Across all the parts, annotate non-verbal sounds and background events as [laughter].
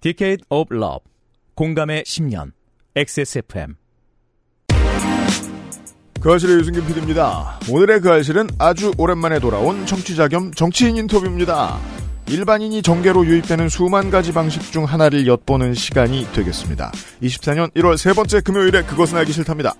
Decade of Love 공감의 10년 XSFM 그실의 유승균 PD입니다. 오늘의 그실은 아주 오랜만에 돌아온 청취자 겸 정치인 인터뷰입니다. 일반인이 정계로 유입되는 수만 가지 방식 중 하나를 엿보는 시간이 되겠습니다. 24년 1월 세 번째 금요일에 그것은 알기 싫답니다.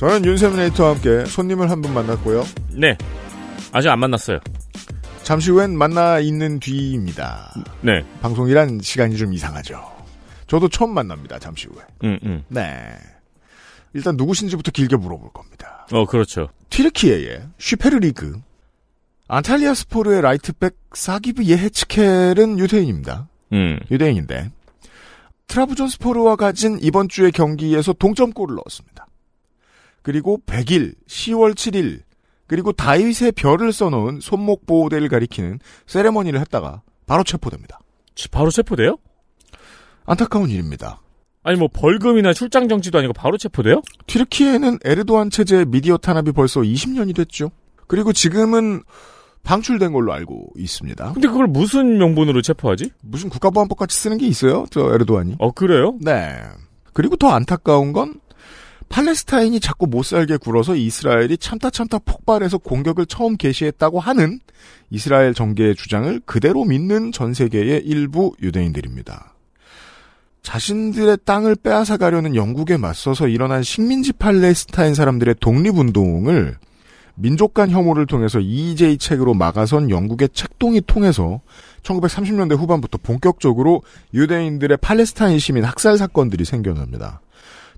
저는 윤세미네이터와 함께 손님을 한 분 만났고요. 네. 아직 안 만났어요. 잠시 후엔 만나 있는 뒤입니다. 네. 방송이란 시간이 좀 이상하죠. 저도 처음 만납니다, 잠시 후에. 음, 음. 네. 일단 누구신지부터 길게 물어볼 겁니다. 어, 그렇죠. 튀르키예의 슈페르리그. 안탈리아 스포르의 라이트백 사기브 예헤츠켈은 유대인입니다. 음. 유대인인데. 트라부존스포르와 가진 이번 주의 경기에서 동점골을 넣었습니다. 그리고 100일, 10월 7일, 그리고 다윗의 별을 써놓은 손목 보호대를 가리키는 세레머니를 했다가 바로 체포됩니다. 바로 체포돼요? 안타까운 일입니다. 아니 뭐 벌금이나 출장 정지도 아니고 바로 체포돼요? 튀르키에는 에르도안 체제의 미디어 탄압이 벌써 20년이 됐죠. 그리고 지금은 방출된 걸로 알고 있습니다. 근데 그걸 무슨 명분으로 체포하지? 무슨 국가보안법 같이 쓰는 게 있어요? 저 에르도안이. 어 그래요? 네. 그리고 더 안타까운 건 팔레스타인이 자꾸 못 살게 굴어서 이스라엘이 참다 참다 폭발해서 공격을 처음 개시했다고 하는 이스라엘 정계의 주장을 그대로 믿는 전 세계의 일부 유대인들입니다. 자신들의 땅을 빼앗아 가려는 영국에 맞서서 일어난 식민지 팔레스타인 사람들의 독립운동을 민족 간 혐오를 통해서 EJ 책으로 막아선 영국의 책동이 통해서 1930년대 후반부터 본격적으로 유대인들의 팔레스타인 시민 학살 사건들이 생겨납니다.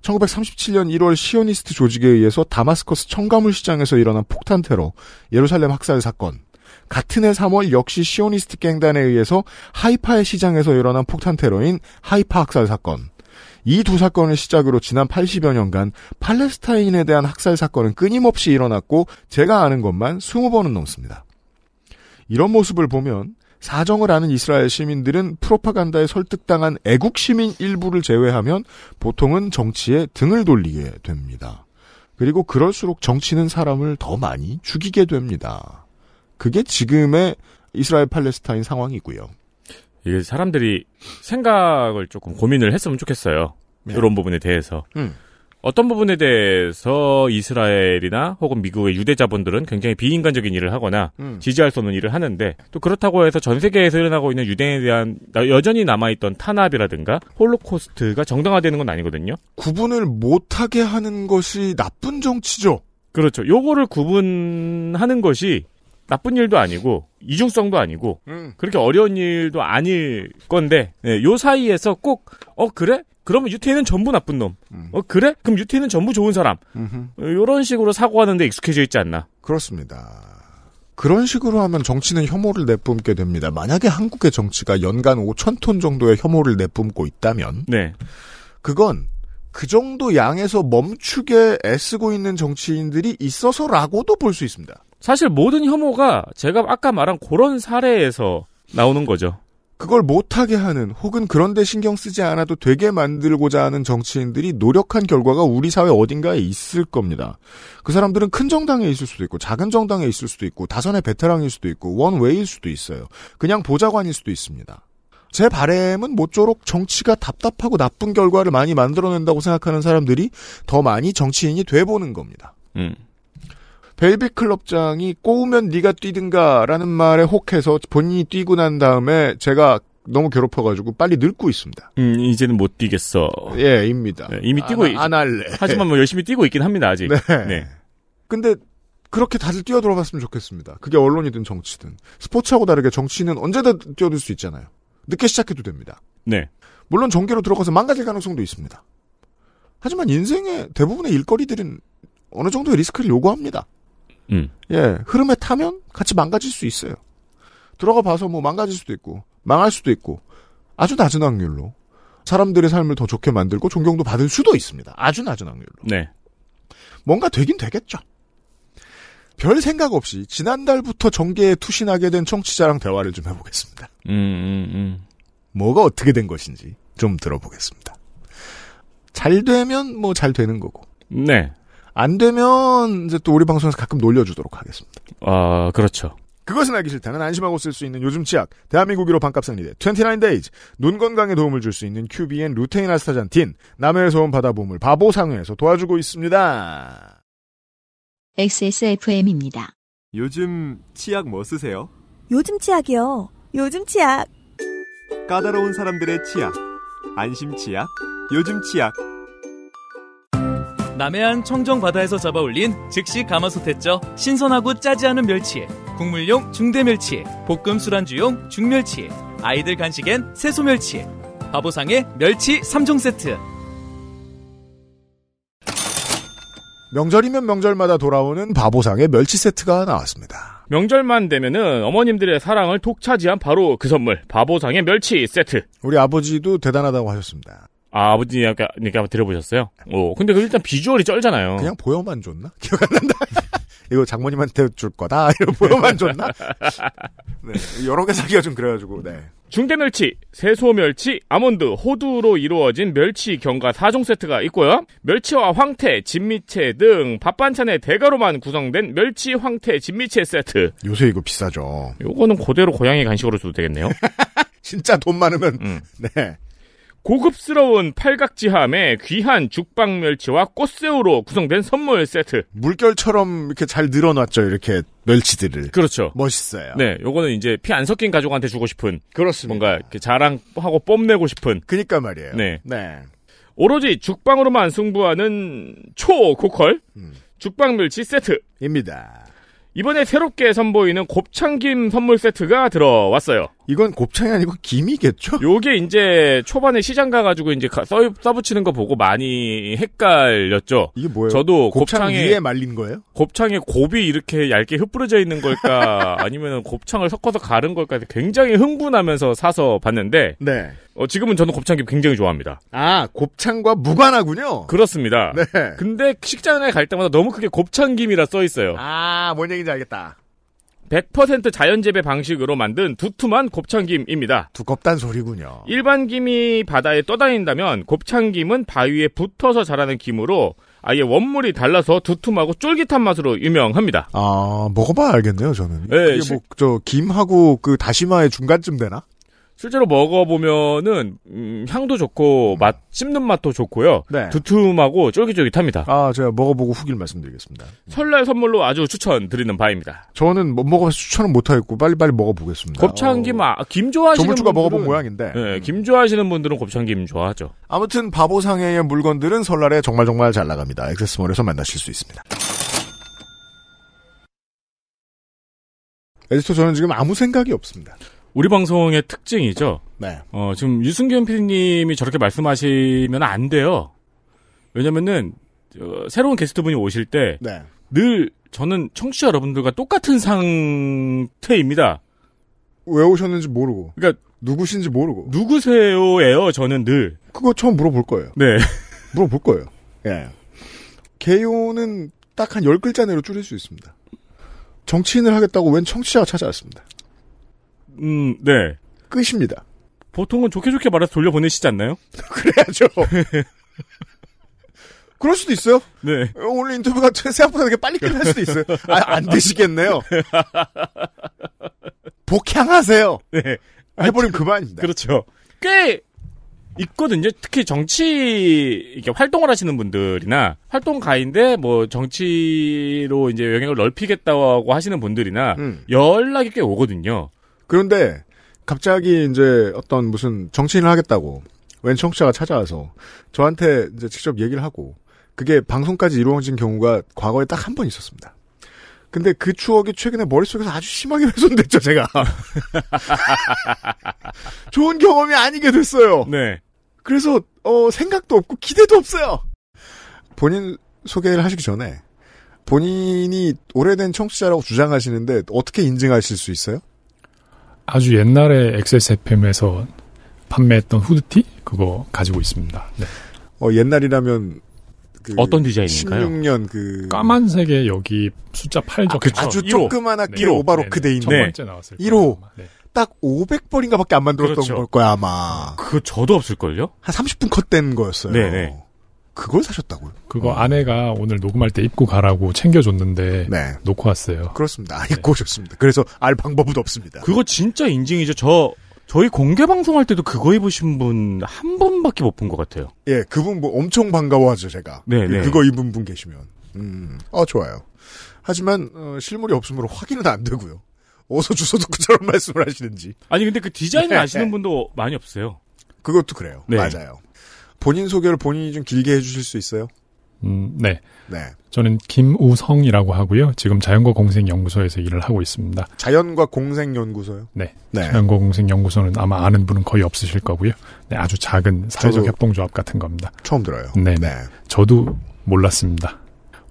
1937년 1월 시오니스트 조직에 의해서 다마스커스 청가물 시장에서 일어난 폭탄 테러, 예루살렘 학살 사건, 같은 해 3월 역시 시오니스트 갱단에 의해서 하이파의 시장에서 일어난 폭탄 테러인 하이파 학살 사건. 이 두 사건을 시작으로 지난 80여 년간 팔레스타인에 대한 학살 사건은 끊임없이 일어났고 제가 아는 것만 20번은 넘습니다. 이런 모습을 보면 사정을 아는 이스라엘 시민들은 프로파간다에 설득당한 애국 시민 일부를 제외하면 보통은 정치에 등을 돌리게 됩니다. 그리고 그럴수록 정치는 사람을 더 많이 죽이게 됩니다. 그게 지금의 이스라엘 팔레스타인 상황이고요. 이게 사람들이 생각을 조금 고민을 했으면 좋겠어요. 네. 이런 부분에 대해서. 음. 어떤 부분에 대해서 이스라엘이나 혹은 미국의 유대 자본들은 굉장히 비인간적인 일을 하거나 음. 지지할 수 없는 일을 하는데 또 그렇다고 해서 전 세계에서 일어나고 있는 유대에 대한 여전히 남아있던 탄압이라든가 홀로코스트가 정당화되는 건 아니거든요. 구분을 못하게 하는 것이 나쁜 정치죠. 그렇죠. 요거를 구분하는 것이 나쁜 일도 아니고 이중성도 아니고 음. 그렇게 어려운 일도 아닐 건데 네, 요 사이에서 꼭 어 그래? 그러면 유태인은 전부 나쁜 놈. 음. 어 그래? 그럼 유태인은 전부 좋은 사람. 이런 식으로 사고하는데 익숙해져 있지 않나? 그렇습니다. 그런 식으로 하면 정치는 혐오를 내뿜게 됩니다. 만약에 한국의 정치가 연간 5천 톤 정도의 혐오를 내뿜고 있다면, 네. 그건 그 정도 양에서 멈추게 애쓰고 있는 정치인들이 있어서라고도 볼 수 있습니다. 사실 모든 혐오가 제가 아까 말한 그런 사례에서 나오는 거죠. 그걸 못하게 하는 혹은 그런데 신경 쓰지 않아도 되게 만들고자 하는 정치인들이 노력한 결과가 우리 사회 어딘가에 있을 겁니다. 그 사람들은 큰 정당에 있을 수도 있고 작은 정당에 있을 수도 있고 다선의 베테랑일 수도 있고 원웨이일 수도 있어요. 그냥 보좌관일 수도 있습니다. 제 바램은 모쪼록 정치가 답답하고 나쁜 결과를 많이 만들어낸다고 생각하는 사람들이 더 많이 정치인이 돼보는 겁니다. 음. 베이비 클럽장이 꼬우면 네가 뛰든가라는 말에 혹해서 본인이 뛰고 난 다음에 제가 너무 괴롭혀가지고 빨리 늙고 있습니다. 음, 이제는 못 뛰겠어. 예, 입니다. 네, 이미 뛰고 안, 있, 안 할래. 하지만 뭐 열심히 뛰고 있긴 합니다 아직. 네. 네. 근데 그렇게 다들 뛰어들어봤으면 좋겠습니다. 그게 언론이든 정치든 스포츠하고 다르게 정치는 언제든 뛰어들 수 있잖아요. 늦게 시작해도 됩니다. 네. 물론 정계로 들어가서 망가질 가능성도 있습니다. 하지만 인생의 대부분의 일거리들은 어느 정도의 리스크를 요구합니다. 음. 예, 흐름에 타면 같이 망가질 수 있어요. 들어가 봐서 뭐 망가질 수도 있고, 망할 수도 있고, 아주 낮은 확률로 사람들의 삶을 더 좋게 만들고 존경도 받을 수도 있습니다. 아주 낮은 확률로. 네. 뭔가 되긴 되겠죠. 별 생각 없이 지난달부터 정계에 투신하게 된 청취자랑 대화를 좀 해보겠습니다. 음, 음, 음. 뭐가 어떻게 된 것인지 좀 들어보겠습니다. 잘 되면 뭐 잘 되는 거고. 네. 안 되면 이제 또 우리 방송에서 가끔 놀려주도록 하겠습니다. 아, 그렇죠. 그것은 알기 싫다는 안심하고 쓸 수 있는 요즘 치약 대한민국 1호 반값 생리대 29데이즈 눈 건강에 도움을 줄 수 있는 큐비엔 루테인 아스타잔틴 남해에서 온 바다보물 바보상회에서 도와주고 있습니다. XSFM입니다. 요즘 치약 뭐 쓰세요? 요즘 치약이요. 요즘 치약. 까다로운 사람들의 치약. 안심 치약. 요즘 치약. 남해안 청정바다에서 잡아올린 즉시 가마솥했죠. 신선하고 짜지 않은 멸치에 국물용 중대멸치에 볶음 술안주용 중멸치에 아이들 간식엔 새소멸치에 바보상의 멸치 3종 세트 명절이면 명절마다 돌아오는 바보상의 멸치 세트가 나왔습니다. 명절만 되면은 어머님들의 사랑을 독차지한 바로 그 선물 바보상의 멸치 세트. 우리 아버지도 대단하다고 하셨습니다. 아, 아버지 아까 그러니까 들어보셨어요? 오, 근데 그 일단 비주얼이 쩔잖아요. 그냥 보여만 줬나? [laughs] 기억 안 난다. [laughs] 이거 장모님한테 줄 거다. [laughs] 이거 보여만 줬나? 네, 여러 개 사기가 좀 그래가지고 네. 중대멸치, 새소멸치, 아몬드, 호두로 이루어진 멸치 경과 4종 세트가 있고요. 멸치와 황태, 진미채 등 밥반찬의 대가로만 구성된 멸치, 황태, 진미채 세트. 요새 이거 비싸죠. 요거는 그대로 고양이 간식으로 줘도 되겠네요. 진짜 돈 많으면 음. 네. 고급스러운 팔각지함에 귀한 죽방 멸치와 꽃새우로 구성된 선물 세트. 물결처럼 이렇게 잘 늘어놨죠, 이렇게 멸치들을. 그렇죠. 멋있어요. 네, 요거는 이제 피 안 섞인 가족한테 주고 싶은. 그렇습니다. 뭔가 이렇게 자랑하고 뽐내고 싶은. 그니까 말이에요. 네. 네. 오로지 죽방으로만 승부하는 초고퀄 음. 죽방 멸치 세트입니다. 이번에 새롭게 선보이는 곱창김 선물 세트가 들어왔어요. 이건 곱창이 아니고 김이겠죠? 요게 이제 초반에 시장 가가지고 이제 써, 써붙이는 거 보고 많이 헷갈렸죠. 이게 뭐예요? 저도 곱창 곱창에, 위에 말린 거예요? 곱창에 곱이 이렇게 얇게 흩뿌려져 있는 걸까 [laughs] 아니면 곱창을 섞어서 갈은 걸까 굉장히 흥분하면서 사서 봤는데 네. 어, 지금은 저는 곱창김 굉장히 좋아합니다. 아, 곱창과 무관하군요? 그렇습니다. 네. 근데 식장에 갈 때마다 너무 크게 곱창김이라 써 있어요. 아, 뭔 얘기인지 알겠다. 100% 자연재배 방식으로 만든 두툼한 곱창김입니다. 두껍단 소리군요. 일반 김이 바다에 떠다닌다면 곱창김은 바위에 붙어서 자라는 김으로 아예 원물이 달라서 두툼하고 쫄깃한 맛으로 유명합니다. 아 먹어봐야 알겠네요 저는. 네, 뭐저 김하고 그 다시마의 중간쯤 되나? 실제로 먹어보면은 음, 향도 좋고 음. 맛 씹는 맛도 좋고요. 네. 두툼하고 쫄깃쫄깃합니다. 아 제가 먹어보고 후기를 말씀드리겠습니다. 설날 선물로 아주 추천드리는 바입니다. 저는 못 뭐 먹어서 추천은 못하겠고 빨리빨리 먹어보겠습니다. 곱창김 어. 아, 김 좋아하시는 조물주가 분들은, 먹어본 모양인데. 네, 김 좋아하시는 분들은 곱창김 좋아하죠. 아무튼 바보상의 물건들은 설날에 정말 정말 잘 나갑니다. 액세스몰에서 만나실 수 있습니다. 에디터 저는 지금 아무 생각이 없습니다. 우리 방송의 특징이죠. 네. 어, 지금 유승균 PD님이 저렇게 말씀하시면 안 돼요. 왜냐면은 어, 새로운 게스트분이 오실 때늘 네. 저는 청취자 여러분들과 똑같은 상태입니다. 왜 오셨는지 모르고. 그러니까 누구신지 모르고. 누구세요예요. 저는 늘. 그거 처음 물어볼 거예요. 네. [laughs] 물어볼 거예요. 예. 개요는 딱 한 열글자 내로 줄일 수 있습니다. 정치인을 하겠다고 웬 청취자가 찾아왔습니다. 음, 네. 끝입니다. 보통은 좋게 좋게 말해서 돌려보내시지 않나요? [laughs] 그래야죠. [laughs] 그럴 수도 있어요. 네. 오늘 인터뷰가 생각보다 되게 빨리 끝날 수도 있어요. 아, 안 되시겠네요. [laughs] 복향하세요. 네. 해버리면 그만입니다. 그렇죠. 꽤 있거든요. 특히 정치 이렇게 활동을 하시는 분들이나 활동가인데 뭐 정치로 이제 영향을 넓히겠다고 하시는 분들이나 음. 연락이 꽤 오거든요. 그런데 갑자기 이제 어떤 무슨 정치인을 하겠다고 웬 청취자가 찾아와서 저한테 이제 직접 얘기를 하고 그게 방송까지 이루어진 경우가 과거에 딱 한 번 있었습니다. 근데 그 추억이 최근에 머릿속에서 아주 심하게 훼손됐죠, 제가. [laughs] 좋은 경험이 아니게 됐어요. 네. 그래서, 어, 생각도 없고 기대도 없어요. 본인 소개를 하시기 전에 본인이 오래된 청취자라고 주장하시는데 어떻게 인증하실 수 있어요? 아주 옛날에 XSFM에서 판매했던 후드티 그거 가지고 있습니다. 네. 어 옛날이라면 그 어떤 디자인일까요? 16년 그 까만색에 여기 숫자 8 적혀 아, 주조그만하로 네, 네, 오바로크 네, 네, 네. 돼 있는 첫 번째 나왔을 1호 네. 딱 500벌인가밖에 안 만들었던 그렇죠. 걸 거야 아마. 그거 저도 없을 걸요? 한 30분 컷된 거였어요. 네네. 네. 그걸 사셨다고요? 그거 어. 아내가 오늘 녹음할 때 입고 가라고 챙겨줬는데 네. 놓고 왔어요. 그렇습니다. 안 네. 입고 오셨습니다. 그래서 알 방법은 없습니다. 그거 진짜 인증이죠. 저 저희 공개 방송할 때도 그거 입으신 분한 분밖에 못 본 것 같아요. 예, 그분 뭐 엄청 반가워하죠 제가. 네, 그, 그거 입은 분 계시면. 음, 아 좋아요. 하지만 어, 실물이 없으므로 확인은 안 되고요. 어서 주소도 그처럼 [laughs] 말씀을 하시는지. 아니 근데 그 디자인을 네. 아시는 분도 많이 없어요. 그것도 그래요. 맞아요. 본인 소개를 본인이 좀 길게 해주실 수 있어요? 음, 네. 네. 저는 김우성이라고 하고요. 지금 자연과 공생 연구소에서 일을 하고 있습니다. 자연과 공생 연구소요? 네. 네. 자연과 공생 연구소는 아마 아는 분은 거의 없으실 거고요. 네, 아주 작은 사회적 협동조합 같은 겁니다. 처음 들어요. 네. 네. 저도 몰랐습니다.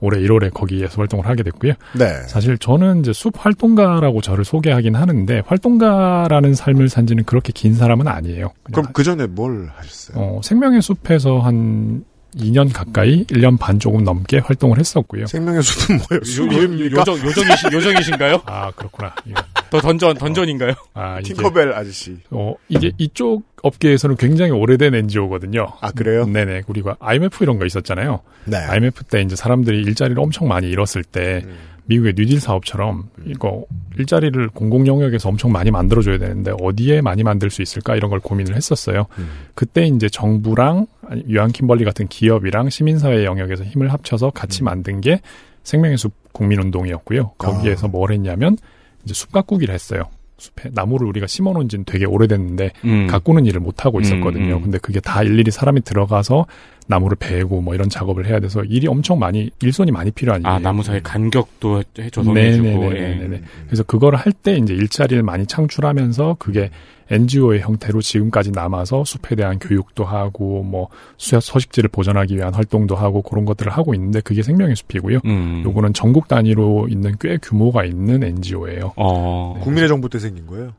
올해 1월에 거기에서 활동을 하게 됐고요. 네. 사실 저는 이제 숲 활동가라고 저를 소개하긴 하는데 활동가라는 삶을 산 지는 그렇게 긴 사람은 아니에요. 그럼 그 전에 뭘 하셨어요? 어, 생명의 숲에서 한 2년 가까이 1년 반 조금 넘게 활동을 했었고요. 생명의 숲은 뭐예요? 요, 정 요정이신, 요정이신가요? 아, 그렇구나. 예. 더 던전 던전인가요? 어. 아, 팅커벨 아저씨. 어 이게 이쪽 업계에서는 굉장히 오래된 NGO거든요. 아 그래요? 네네. 우리가 IMF 이런 거 있었잖아요. 네. IMF 때 이제 사람들이 일자리를 엄청 많이 잃었을 때 음. 미국의 뉴딜 사업처럼 음. 이거 일자리를 공공 영역에서 엄청 많이 만들어줘야 되는데 어디에 많이 만들 수 있을까 이런 걸 고민을 했었어요. 음. 그때 이제 정부랑 유한 킴벌리 같은 기업이랑 시민사회 영역에서 힘을 합쳐서 같이 음. 만든 게 생명의 숲 국민운동이었고요. 거기에서 아. 뭘 했냐면 이제 숲 가꾸기를 했어요. 숲에 나무를 우리가 심어놓은 지는 되게 오래됐는데 음. 가꾸는 일을 못 하고 음, 있었거든요. 음, 음. 근데 그게 다 일일이 사람이 들어가서 나무를 베고 뭐 이런 작업을 해야 돼서 일이 엄청 많이 일손이 많이 필요한 아, 일이에요. 아 나무 사이 음. 간격도 조성해주고 네, 네네네. 예. 네, 네, 그래서 그걸 할때 이제 일자리를 많이 창출하면서 그게 NGO의 형태로 지금까지 남아서 숲에 대한 교육도 하고 뭐 수야 서식지를 보존하기 위한 활동도 하고 그런 것들을 하고 있는데 그게 생명의 숲이고요. 음. 요거는 전국 단위로 있는 꽤 규모가 있는 NGO예요. 어. 네. 국민의 정부 때 생긴 거예요?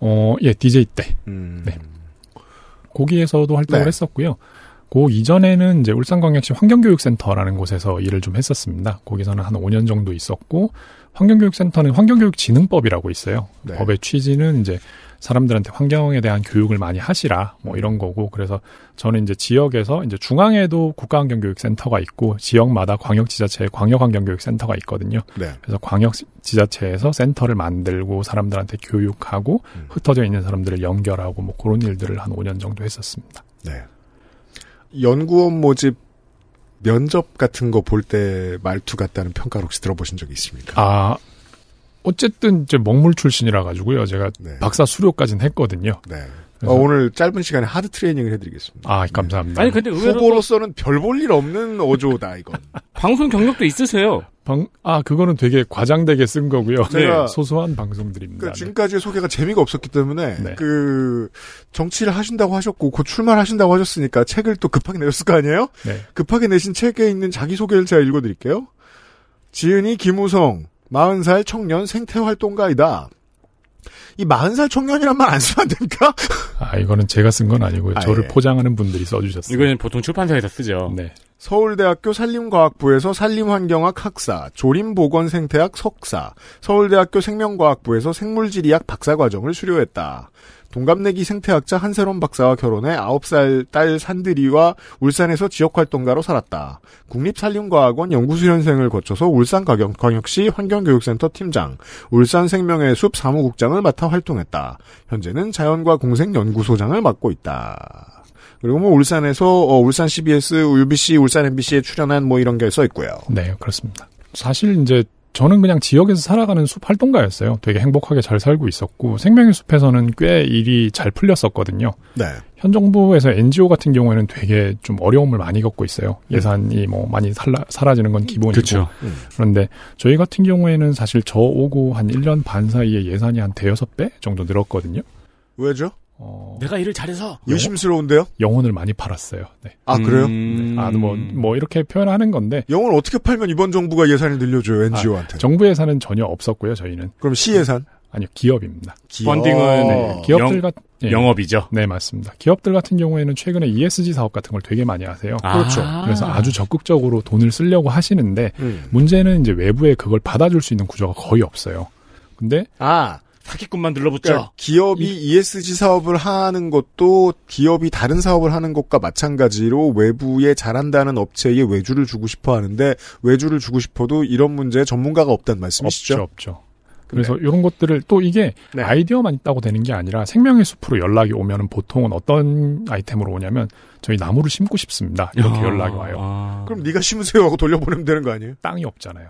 어, 예, DJ 때. 음. 네. 거기에서도 활동을 네. 했었고요. 고 이전에는 이제 울산광역시 환경교육센터라는 곳에서 일을 좀 했었습니다. 거기서는 한 5년 정도 있었고 환경교육센터는 환경교육진흥법이라고 있어요. 네. 법의 취지는 이제 사람들한테 환경에 대한 교육을 많이 하시라 뭐 이런 거고 그래서 저는 이제 지역에서 이제 중앙에도 국가환경교육센터가 있고 지역마다 광역지자체에 광역환경교육센터가 있거든요. 네. 그래서 광역지자체에서 센터를 만들고 사람들한테 교육하고 음. 흩어져 있는 사람들을 연결하고 뭐 그런 일들을 한 5년 정도 했었습니다. 네. 연구원 모집 면접 같은 거 볼 때 말투 같다는 평가를 혹시 들어보신 적이 있습니까? 아, 어쨌든 이제 먹물 출신이라 가지고요. 제가 네. 박사 수료까지는 했거든요. 네. 어, 오늘 짧은 시간에 하드 트레이닝을 해드리겠습니다. 아 감사합니다. 아니 근데 의외로 후보로서는 별 볼 일 없는 어조다 이건. [laughs] 방송 경력도 있으세요. 방, 아, 그거는 되게 과장되게 쓴 거고요. 제가 네, 소소한 방송들입니다. 그 지금까지의 소개가 재미가 없었기 때문에, 네. 그, 정치를 하신다고 하셨고, 곧 출마하신다고 를 하셨으니까 책을 또 급하게 내셨을 거 아니에요? 네. 급하게 내신 책에 있는 자기소개를 제가 읽어드릴게요. 지은이 김우성, 40살 청년 생태활동가이다. 이 40살 청년이란 말 안 쓰면 안 됩니까? [laughs] 아, 이거는 제가 쓴 건 아니고요. 아, 저를 예. 포장하는 분들이 써주셨어요. 이거는 보통 출판사에서 쓰죠. 네. 서울대학교 산림과학부에서 산림환경학 학사, 조림보건생태학 석사, 서울대학교 생명과학부에서 생물지리학 박사과정을 수료했다. 동갑내기 생태학자 한세롬 박사와 결혼해 9살 딸 산드리와 울산에서 지역활동가로 살았다. 국립산림과학원 연구수련생을 거쳐서 울산광역시 환경교육센터 팀장, 울산생명의 숲 사무국장을 맡아 활동했다. 현재는 자연과 공생연구소장을 맡고 있다. 그리고 뭐 울산에서 어, 울산 CBS, UBC, 울산 MBC에 출연한 뭐 이런 게 써 있고요. 네, 그렇습니다. 사실 이제 저는 그냥 지역에서 살아가는 숲 활동가였어요. 되게 행복하게 잘 살고 있었고 생명의 숲에서는 꽤 일이 잘 풀렸었거든요. 네. 현 정부에서 NGO 같은 경우에는 되게 좀 어려움을 많이 겪고 있어요. 예. 예산이 뭐 많이 살라, 사라지는 건 기본이고. 그렇죠. 음. 그런데 저희 같은 경우에는 사실 저 오고 한 1년 반 사이에 예산이 한 대여섯 배 정도 늘었거든요. 왜죠? 어... 내가 일을 잘해서 의심스러운데요? 영혼을 많이 팔았어요. 네. 아 그래요? 음... 네. 아뭐뭐 뭐 이렇게 표현하는 건데 영혼 어떻게 팔면 이번 정부가 예산을 늘려줘요 NGO한테? 아, 정부 예산은 전혀 없었고요 저희는. 그럼 시 예산? 아니요 기업입니다. 기업. 펀딩은 네, 기업들 같은 예. 영업이죠. 네 맞습니다. 기업들 같은 경우에는 최근에 ESG 사업 같은 걸 되게 많이 하세요. 아~ 그렇죠. 그래서 아주 적극적으로 돈을 쓰려고 하시는데 음. 문제는 이제 외부에 그걸 받아줄 수 있는 구조가 거의 없어요. 근데 아 사기꾼만 눌러붙죠 그러니까 기업이 이... ESG 사업을 하는 것도 기업이 다른 사업을 하는 것과 마찬가지로 외부에 잘한다는 업체에 외주를 주고 싶어 하는데 외주를 주고 싶어도 이런 문제에 전문가가 없다는 말씀이시죠? 없죠, 없죠. 그래서 네. 이런 것들을 또 이게 네. 아이디어만 있다고 되는 게 아니라 생명의 숲으로 연락이 오면은 보통은 어떤 아이템으로 오냐면 저희 나무를 심고 싶습니다. 이렇게 아, 연락이 와요. 아. 그럼 네가 심으세요 하고 돌려보내면 되는 거 아니에요? 땅이 없잖아요.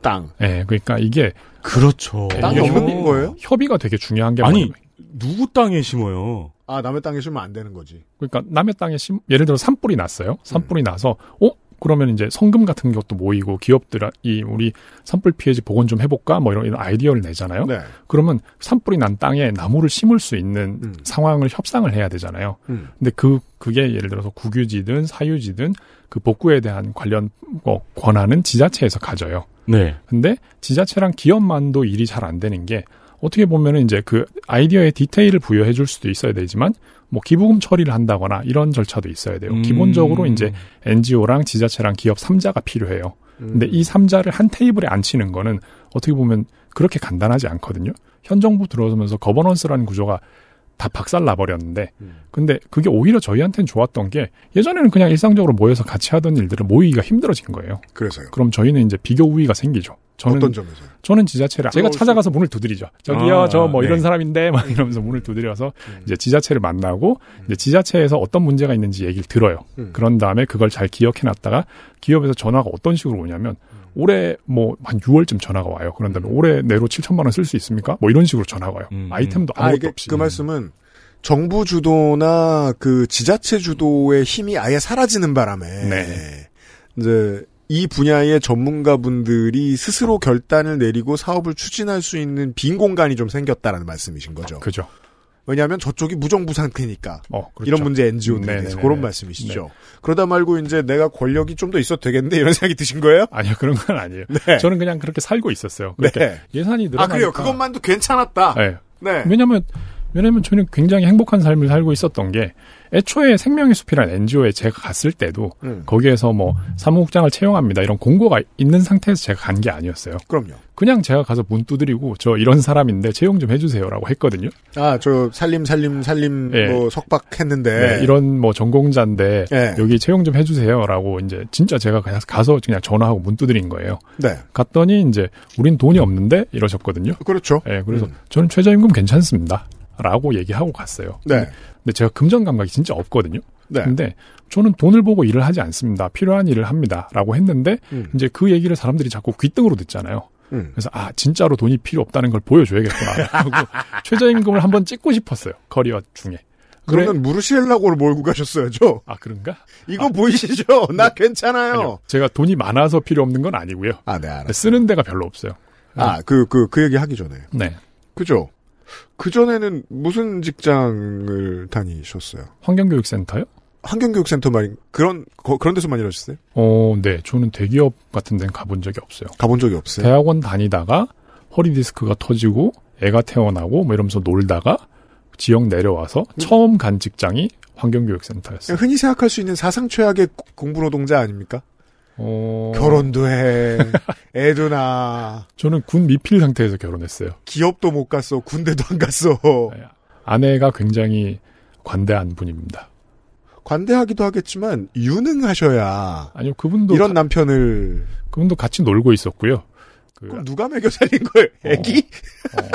땅. 예, 네, 그러니까 이게 그렇죠. 땅 협인 거예요? 협의가 되게 중요한 게 아니 뭐냐면, 누구 땅에 심어요? 아 남의 땅에 심으면 안 되는 거지. 그러니까 남의 땅에 심 예를 들어 산불이 났어요. 산불이 음. 나서 어 그러면 이제 성금 같은 것도 모이고 기업들이 우리 산불 피해지 복원 좀 해볼까 뭐 이런, 이런 아이디어를 내잖아요. 네. 그러면 산불이 난 땅에 나무를 심을 수 있는 음. 상황을 협상을 해야 되잖아요. 음. 근데 그 그게 예를 들어서 국유지든 사유지든 그 복구에 대한 관련 뭐 권한은 지자체에서 가져요. 네. 근데 지자체랑 기업만도 일이 잘 안 되는 게 어떻게 보면은 이제 그 아이디어의 디테일을 부여해 줄 수도 있어야 되지만 뭐 기부금 처리를 한다거나 이런 절차도 있어야 돼요. 음. 기본적으로 이제 NGO랑 지자체랑 기업 3자가 필요해요. 음. 근데 이 3자를 한 테이블에 앉히는 거는 어떻게 보면 그렇게 간단하지 않거든요. 현 정부 들어서면서 거버넌스라는 구조가 다 박살 나버렸는데 음. 근데 그게 오히려 저희한테는 좋았던 게 예전에는 그냥 일상적으로 모여서 같이 하던 일들을 모이기가 힘들어진 거예요. 그래서요. 그럼 저희는 이제 비교 우위가 생기죠. 저는 어떤 점에서 저는 지자체를 제가 아, 어, 찾아가서 문을 두드리죠. 저기요, 아, 저뭐 네. 이런 사람인데 막 네. 이러면서 문을 두드려서 음. 이제 지자체를 만나고 음. 이제 지자체에서 어떤 문제가 있는지 얘기를 들어요. 음. 그런 다음에 그걸 잘 기억해 놨다가 기업에서 전화가 어떤 식으로 오냐면 올해 뭐 한 6월쯤 전화가 와요. 그런 다음에 음. 올해 내로 7천만 원 쓸 수 있습니까? 뭐 이런 식으로 전화가 와요. 음. 아이템도 음. 아, 아무것도 아, 없이. 그 말씀은 정부 주도나 그 지자체 주도의 힘이 아예 사라지는 바람에 네. 이제 이 분야의 전문가분들이 스스로 결단을 내리고 사업을 추진할 수 있는 빈 공간이 좀 생겼다라는 말씀이신 거죠. 그죠. 왜냐하면 저쪽이 무정부 상태니까. 어, 그렇죠. 이런 문제 NGO들에 음, 서 그런 말씀이시죠. 네. 그러다 말고 이제 내가 권력이 좀 더 있어도 되겠네 이런 [laughs] 생각이 드신 거예요? 아니요 그런 건 아니에요. 네. 저는 그냥 그렇게 살고 있었어요. 그러니 네. 예산이 늘어나니까. 아 그래요. 그것만도 괜찮았다. 네. 네. 왜냐하면 왜냐면 저는 굉장히 행복한 삶을 살고 있었던 게 애초에 생명의 숲이란 NGO에 제가 갔을 때도 음. 거기에서 뭐 사무국장을 채용합니다 이런 공고가 있는 상태에서 제가 간 게 아니었어요. 그럼요. 그냥 제가 가서 문 두드리고 저 이런 사람인데 채용 좀 해주세요라고 했거든요. 아 저 살림 살림 살림 네. 뭐 석박했는데 네, 이런 뭐 전공자인데 네. 여기 채용 좀 해주세요라고 이제 진짜 제가 그냥 가서 그냥 전화하고 문 두드린 거예요. 네. 갔더니 이제 우린 돈이 없는데 이러셨거든요. 그렇죠. 예, 그래서 음. 저는 최저임금 괜찮습니다. 라고 얘기하고 갔어요. 네. 근데 제가 금전 감각이 진짜 없거든요. 네. 근데 저는 돈을 보고 일을 하지 않습니다. 필요한 일을 합니다. 라고 했는데, 음. 이제 그 얘기를 사람들이 자꾸 귀등으로 듣잖아요. 음. 그래서, 아, 진짜로 돈이 필요 없다는 걸 보여줘야겠구나. 하고 [laughs] 최저임금을 한번 찍고 싶었어요. 커리어 중에. 그러면 무르시엘라고를 몰고 가셨어야죠. 아 그런가? 이거 아, 보이시죠? [laughs] 네. 나 괜찮아요. 아니요. 제가 돈이 많아서 필요 없는 건 아니고요. 아, 네, 알았어요. 쓰는 데가 별로 없어요. 아, 그, 그, 그 얘기 하기 전에. 네. 그죠? 그전에는 무슨 직장을 다니셨어요? 환경교육센터요? 환경교육센터 말인 그런 거, 그런 데서만 일하셨어요? 어, 네. 저는 대기업 같은 데는 가본 적이 없어요. 가본 적이 없어요. 대학원 다니다가 허리 디스크가 터지고 애가 태어나고 뭐 이러면서 놀다가 지역 내려와서 음. 처음 간 직장이 환경교육센터였어요. 흔히 생각할 수 있는 사상 최악의 공부 노동자 아닙니까? 어... 결혼도 해. [laughs] 애도 나. 저는 군 미필 상태에서 결혼했어요. 기업도 못 갔어. 군대도 안 갔어. 네. 아내가 굉장히 관대한 분입니다. 관대하기도 하겠지만 유능하셔야. 아니요, 그분도 이런 가... 남편을 그분도 같이 놀고 있었고요. 그... 그럼 누가 먹여 살린 거예요? 어, 애기? 어... 어...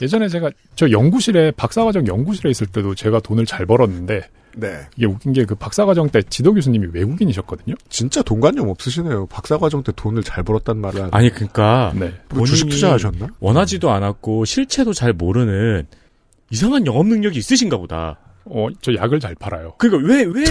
예전에 제가 저 연구실에 박사과정 연구실에 있을 때도 제가 돈을 잘 벌었는데 네. 이게 웃긴 게 그 박사과정 때 지도 교수님이 외국인이셨거든요. 진짜 돈관념 없으시네요. 박사과정 때 돈을 잘 벌었단 말은. 아니, 그니까. 네. 뭐 주식 투자하셨나? 원하지도 않았고, 실체도 잘 모르는 이상한 영업 능력이 있으신가 보다. 어, 저 약을 잘 팔아요. 그니까 왜, 왜.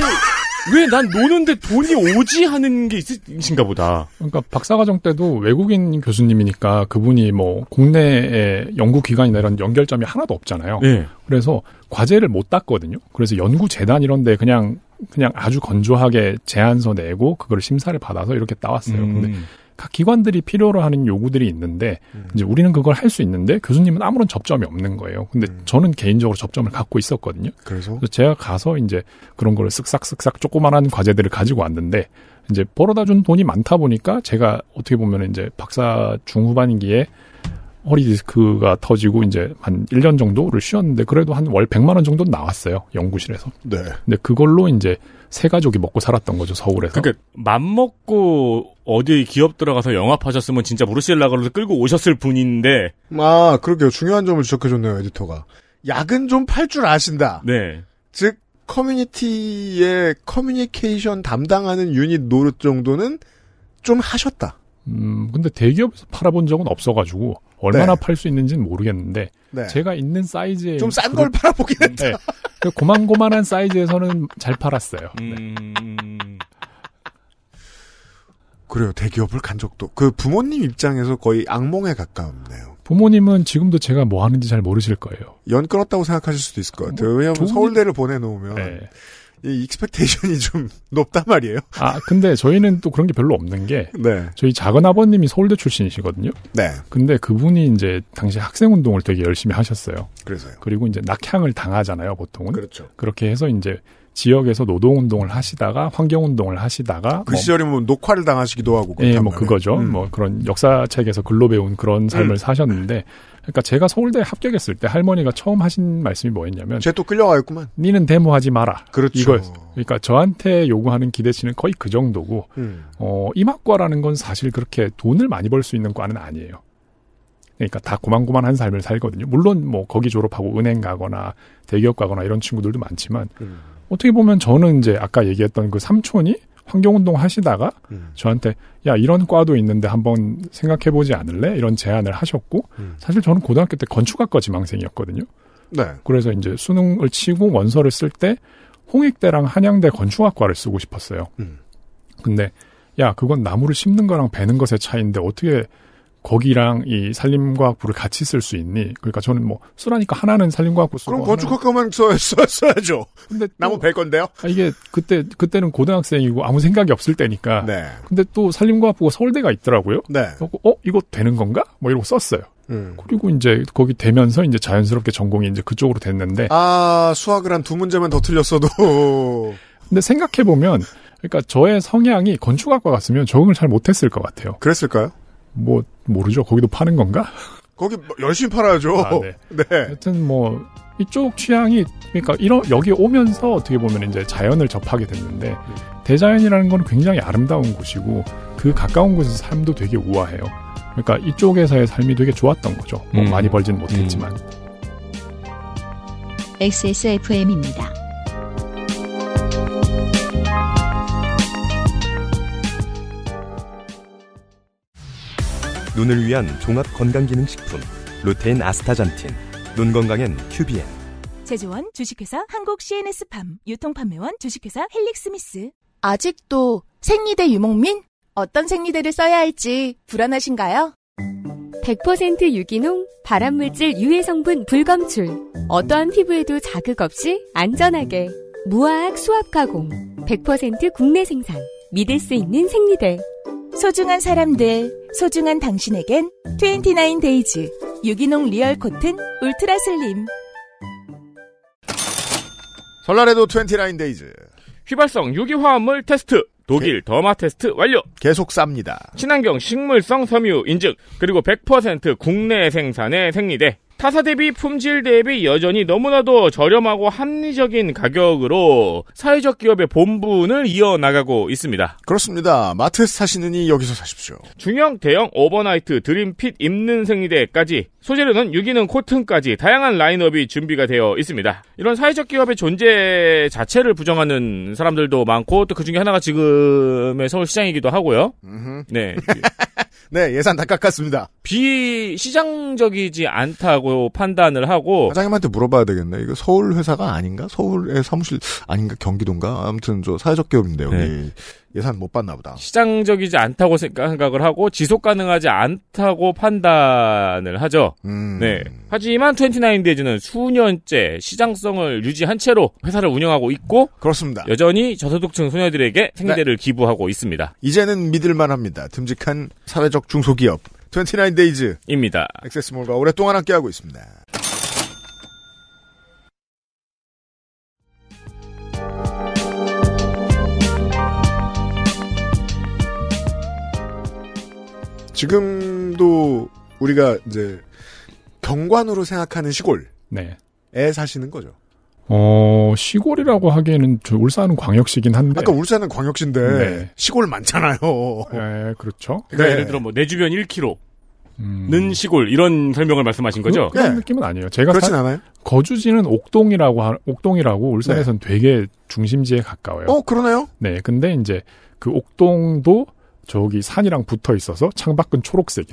왜난 노는데 돈이 오지 하는 게 있으신가 보다. 그러니까 박사과정 때도 외국인 교수님이니까 그분이 뭐 국내에 연구기관이나 이런 연결점이 하나도 없잖아요. 네. 그래서 과제를 못 땄거든요. 그래서 연구재단 이런데 그냥 그냥 아주 건조하게 제안서 내고 그걸 심사를 받아서 이렇게 따왔어요. 음. 근데 각 기관들이 필요로 하는 요구들이 있는데 음. 이제 우리는 그걸 할 수 있는데 교수님은 아무런 접점이 없는 거예요. 근데 음. 저는 개인적으로 접점을 갖고 있었거든요. 그래서? 그래서 제가 가서 이제 그런 거를 쓱싹쓱싹 조그만한 과제들을 가지고 왔는데 이제 벌어다 준 돈이 많다 보니까 제가 어떻게 보면 이제 박사 중후반기에 허리 디스크가 터지고 이제 한 1년 정도를 쉬었는데 그래도 한 월 100만 원 정도 나왔어요. 연구실에서. 네. 근데 그걸로 이제 세 가족이 먹고 살았던 거죠, 서울에서. 그러니까 맘 먹고 어디 기업 들어가서 영업하셨으면 진짜 무르실라가로 끌고 오셨을 분인데 아, 그렇게요 중요한 점을 지적해 줬네요, 에디터가. 약은 좀 팔 줄 아신다. 네. 즉 커뮤니티의 커뮤니케이션 담당하는 유닛 노릇 정도는 좀 하셨다. 음, 근데 대기업에서 팔아본 적은 없어가지고 얼마나 네. 팔수 있는지는 모르겠는데 네. 제가 있는 사이즈에 좀 싼 걸 팔아보긴 했데 네. 그 고만고만한 사이즈에서는 잘 팔았어요. 네. 음... 그래요. 대기업을 간 적도 그 부모님 입장에서 거의 악몽에 가깝네요. 부모님은 지금도 제가 뭐 하는지 잘 모르실 거예요. 연 끊었다고 생각하실 수도 있을 것 같아요. 왜냐하면 서울대를 보내놓으면 네. 이 익스펙테이션이 좀 [laughs] 높단 말이에요. 아, 근데 저희는 또 그런 게 별로 없는 게 네. 저희 작은 아버님이 서울대 출신이시거든요. 네. 근데 그분이 이제 당시 학생 운동을 되게 열심히 하셨어요. 그래서요. 그리고 이제 낙향을 당하잖아요, 보통은. 그렇죠. 그렇게 해서 이제 지역에서 노동 운동을 하시다가 환경 운동을 하시다가 그 뭐, 시절이면 뭐 녹화를 당하시기도 하고 예, 뭐 그거죠. 음. 뭐 그런 역사책에서 글로 배운 그런 삶을 음. 사셨는데 그러니까 제가 서울대 합격했을 때 할머니가 처음 하신 말씀이 뭐였냐면 쟤 또 끌려가겠구만. 니는 데모하지 마라. 그렇죠. 이걸 그러니까 저한테 요구하는 기대치는 거의 그 정도고 음. 어, 이학과라는건 사실 그렇게 돈을 많이 벌 수 있는 과는 아니에요. 그러니까 다 고만고만한 삶을 살거든요. 물론 뭐 거기 졸업하고 은행 가거나 대기업 가거나 이런 친구들도 많지만 음. 어떻게 보면 저는 이제 아까 얘기했던 그 삼촌이 환경운동 하시다가 음. 저한테 야 이런 과도 있는데 한번 생각해보지 않을래 이런 제안을 하셨고 음. 사실 저는 고등학교 때 건축학과 지망생이었거든요. 네. 그래서 이제 수능을 치고 원서를 쓸 때 홍익대랑 한양대 건축학과를 쓰고 싶었어요. 음. 근데 야 그건 나무를 심는 거랑 베는 것의 차이인데 어떻게 거기랑 이 산림과학부를 같이 쓸 수 있니? 그러니까 저는 뭐 쓰라니까 하나는 산림과학부 쓰고 그럼 건축학과만 써, 써, 써야죠. 근데 또, 나무 뵐 건데요? 아, 이게 그때 그때는 고등학생이고 아무 생각이 없을 때니까. 네. 근데 또 산림과학부가 서울대가 있더라고요. 네. 어 이거 되는 건가? 뭐 이러고 썼어요. 음. 그리고 이제 거기 되면서 이제 자연스럽게 전공이 이제 그쪽으로 됐는데 아 수학을 한 두 문제만 더 틀렸어도 [laughs] 근데 생각해 보면 그러니까 저의 성향이 건축학과 같으면 적응을 잘 못했을 것 같아요. 그랬을까요? 뭐 모르죠. 거기도 파는 건가? 거기 열심히 팔아야죠. 아, 네. 네. 여튼 뭐 이쪽 취향이 그러니까 이런 여기 오면서 어떻게 보면 이제 자연을 접하게 됐는데 대자연이라는 건 굉장히 아름다운 곳이고 그 가까운 곳에서 삶도 되게 우아해요. 그러니까 이쪽에서의 삶이 되게 좋았던 거죠. 뭐 음. 많이 벌지는 못했지만. 음. XSFM입니다. 눈을 위한 종합건강기능식품 루테인 아스타잔틴 눈 건강엔 큐비엔 제조원 주식회사 한국 CNS팜 유통판매원 주식회사 헬릭스미스 아직도 생리대 유목민? 어떤 생리대를 써야 할지 불안하신가요? 100% 유기농, 발암물질 유해 성분 불검출. 어떠한 피부에도 자극 없이 안전하게. 무화학 수압 가공. 100% 국내 생산. 믿을 수 있는 생리대. 소중한 사람들. 소중한 당신에겐 29데이즈 유기농 리얼 코튼 울트라 슬림 설날에도 29데이즈 휘발성 유기화합물 테스트 독일 더마 테스트 완료 계속 쌉니다 친환경 식물성 섬유 인증 그리고 100% 국내 생산의 생리대 타사 대비 품질 대비 여전히 너무나도 저렴하고 합리적인 가격으로 사회적 기업의 본분을 이어나가고 있습니다. 그렇습니다. 마트 사시느니 여기서 사십시오. 중형, 대형, 오버나이트, 드림핏, 입는 생리대까지 소재로는 유기농 코튼까지 다양한 라인업이 준비가 되어 있습니다. 이런 사회적 기업의 존재 자체를 부정하는 사람들도 많고 또 그 중에 하나가 지금의 서울시장이기도 하고요. 네. [laughs] 네, 예산 다 깎았습니다. 비시장적이지 않다고 판단을 하고 사장님한테 물어봐야 되겠네. 이거 서울 회사가 아닌가? 서울의 사무실 아닌가? 경기도인가? 아무튼 저 사회적 기업인데 요기 네. 예산 못 받나 보다. 시장적이지 않다고 생각을 하고 지속 가능하지 않다고 판단을 하죠. 음. 네. 하지만 29데이즈는 수년째 시장성을 유지한 채로 회사를 운영하고 있고 그렇습니다. 여전히 저소득층 소녀들에게 생계를 네. 기부하고 있습니다. 이제는 믿을만 합니다. 듬직한 사회적 중소기업 29데이즈입니다. 액세스몰과 오랫동안 함께하고 있습니다. 지금도 우리가 이제 경관으로 생각하는 시골에 네. 사시는 거죠. 어, 시골이라고 하기에는 저 울산은 광역시긴 한데. 아까 울산은 광역시인데 네. 시골 많잖아요. 네, 그렇죠. 그러니까 네. 예를 들어 뭐 내 주변 1km. 는 음... 시골 이런 설명을 말씀하신 거죠? 그런 네. 느낌은 아니에요. 제가 그렇진 사... 않아요. 거주지는 옥동이라고 하... 옥동이라고 울산에선 네. 되게 중심지에 가까워요. 어 그러네요. 네, 근데 이제 그 옥동도 저기 산이랑 붙어 있어서 창밖은 초록색인.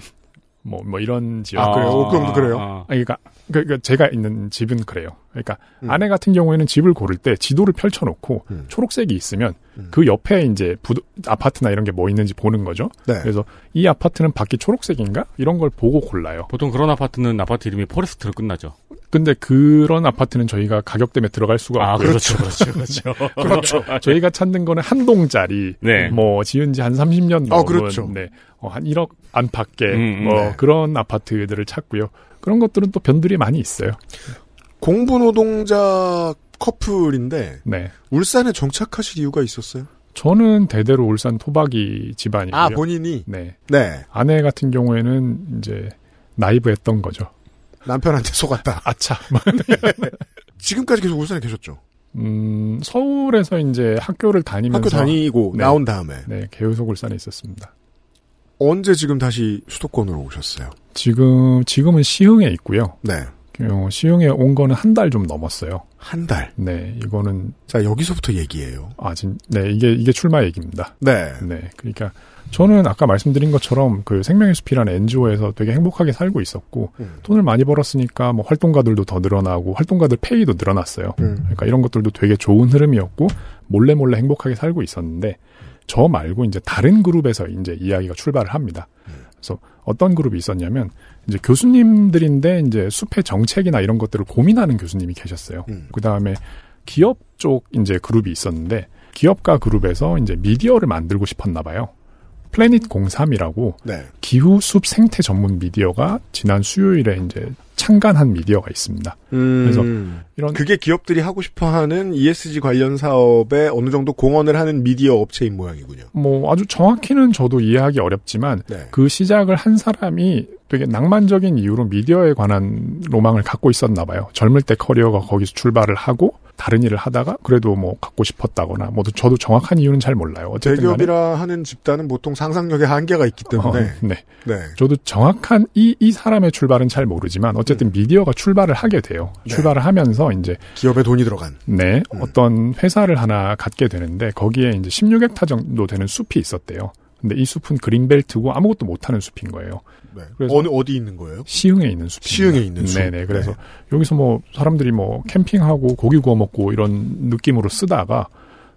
뭐, 뭐 이런 지역. 아, 그래요? 아, 그럼 그래요? 아, 그러니까 그러니까, 그러니까 제가 있는 집은 그래요. 그러니까 음. 아내 같은 경우에는 집을 고를 때 지도를 펼쳐놓고 음. 초록색이 있으면 음. 그 옆에 이제 부, 도 아파트나 이런 게 뭐 있는지 보는 거죠. 네. 그래서 이 아파트는 밖에 초록색인가 이런 걸 보고 골라요. 보통 그런 아파트는 아파트 이름이 포레스트로 끝나죠. 근데 그런 아파트는 저희가 가격 때문에 들어갈 수가 아, 없고 그렇죠, 그렇죠, [laughs] 그렇죠. 그렇죠. [laughs] 저희가 찾는 거는 한 동짜리, 네. 뭐 지은 지 한 30년 아, 그렇죠. 넘은, 어, 그렇죠. 네, 어, 한 1억 안팎의 음, 음, 뭐 네. 그런 아파트들을 찾고요. 그런 것들은 또 변들이 많이 있어요. 공부 노동자 커플인데 네. 울산에 정착하실 이유가 있었어요? 저는 대대로 울산 토박이 집안이고요. 아 본인이 네. 네. 아내 같은 경우에는 이제 나이브했던 거죠. 남편한테 속았다. [laughs] 아차. [laughs] 지금까지 계속 울산에 계셨죠? 음 서울에서 이제 학교를 다니면서 학교 다니고 네. 나온 다음에 네 계속 울산에 있었습니다. 언제 지금 다시 수도권으로 오셨어요? 지금 지금은 시흥에 있고요. 네. 어, 시흥에 온 거는 한 달 좀 넘었어요. 한 달. 네, 이거는 자 여기서부터 얘기예요. 아, 진, 네 이게 이게 출마 얘기입니다. 네, 네, 그러니까 저는 아까 말씀드린 것처럼 그 생명의 숲이라는 NGO에서 되게 행복하게 살고 있었고 음. 돈을 많이 벌었으니까 뭐 활동가들도 더 늘어나고 활동가들 페이도 늘어났어요. 음. 그러니까 이런 것들도 되게 좋은 흐름이었고 몰래 몰래 행복하게 살고 있었는데 저 말고 이제 다른 그룹에서 이제 이야기가 출발을 합니다. 그래서 어떤 그룹이 있었냐면 이제 교수님들인데 이제 숲의 정책이나 이런 것들을 고민하는 교수님이 계셨어요. 음. 그 다음에 기업 쪽 이제 그룹이 있었는데 기업가 그룹에서 이제 미디어를 만들고 싶었나 봐요. 플래닛 03이라고 네. 기후 숲 생태 전문 미디어가 지난 수요일에 이제 창간한 미디어가 있습니다. 음, 그래서 이런 그게 기업들이 하고 싶어하는 ESG 관련 사업에 어느 정도 공헌을 하는 미디어 업체인 모양이군요. 뭐 아주 정확히는 저도 이해하기 어렵지만 네. 그 시작을 한 사람이 되게 낭만적인 이유로 미디어에 관한 로망을 갖고 있었나 봐요. 젊을 때 커리어가 거기서 출발을 하고 다른 일을 하다가 그래도 뭐 갖고 싶었다거나 뭐 저도 정확한 이유는 잘 몰라요. 어쨌든 대기업이라 하는 집단은 보통 상상력의 한계가 있기 어, 때문에 어, 네. 네. 저도 정확한 이 이 사람의 출발은 잘 모르지만 어쨌든 미디어가 출발을 하게 돼요. 네. 출발을 하면서 이제 기업에 돈이 들어간 네 음. 어떤 회사를 하나 갖게 되는데 거기에 이제 16헥타 정도 되는 숲이 있었대요. 근데 이 숲은 그린벨트고 아무것도 못하는 숲인 거예요. 네. 그래서 어느 어디 있는 거예요? 시흥에 있는 숲. 시흥에 있는 숲. 네네. 그래서 네. 여기서 뭐 사람들이 뭐 캠핑하고 고기 구워 먹고 이런 느낌으로 쓰다가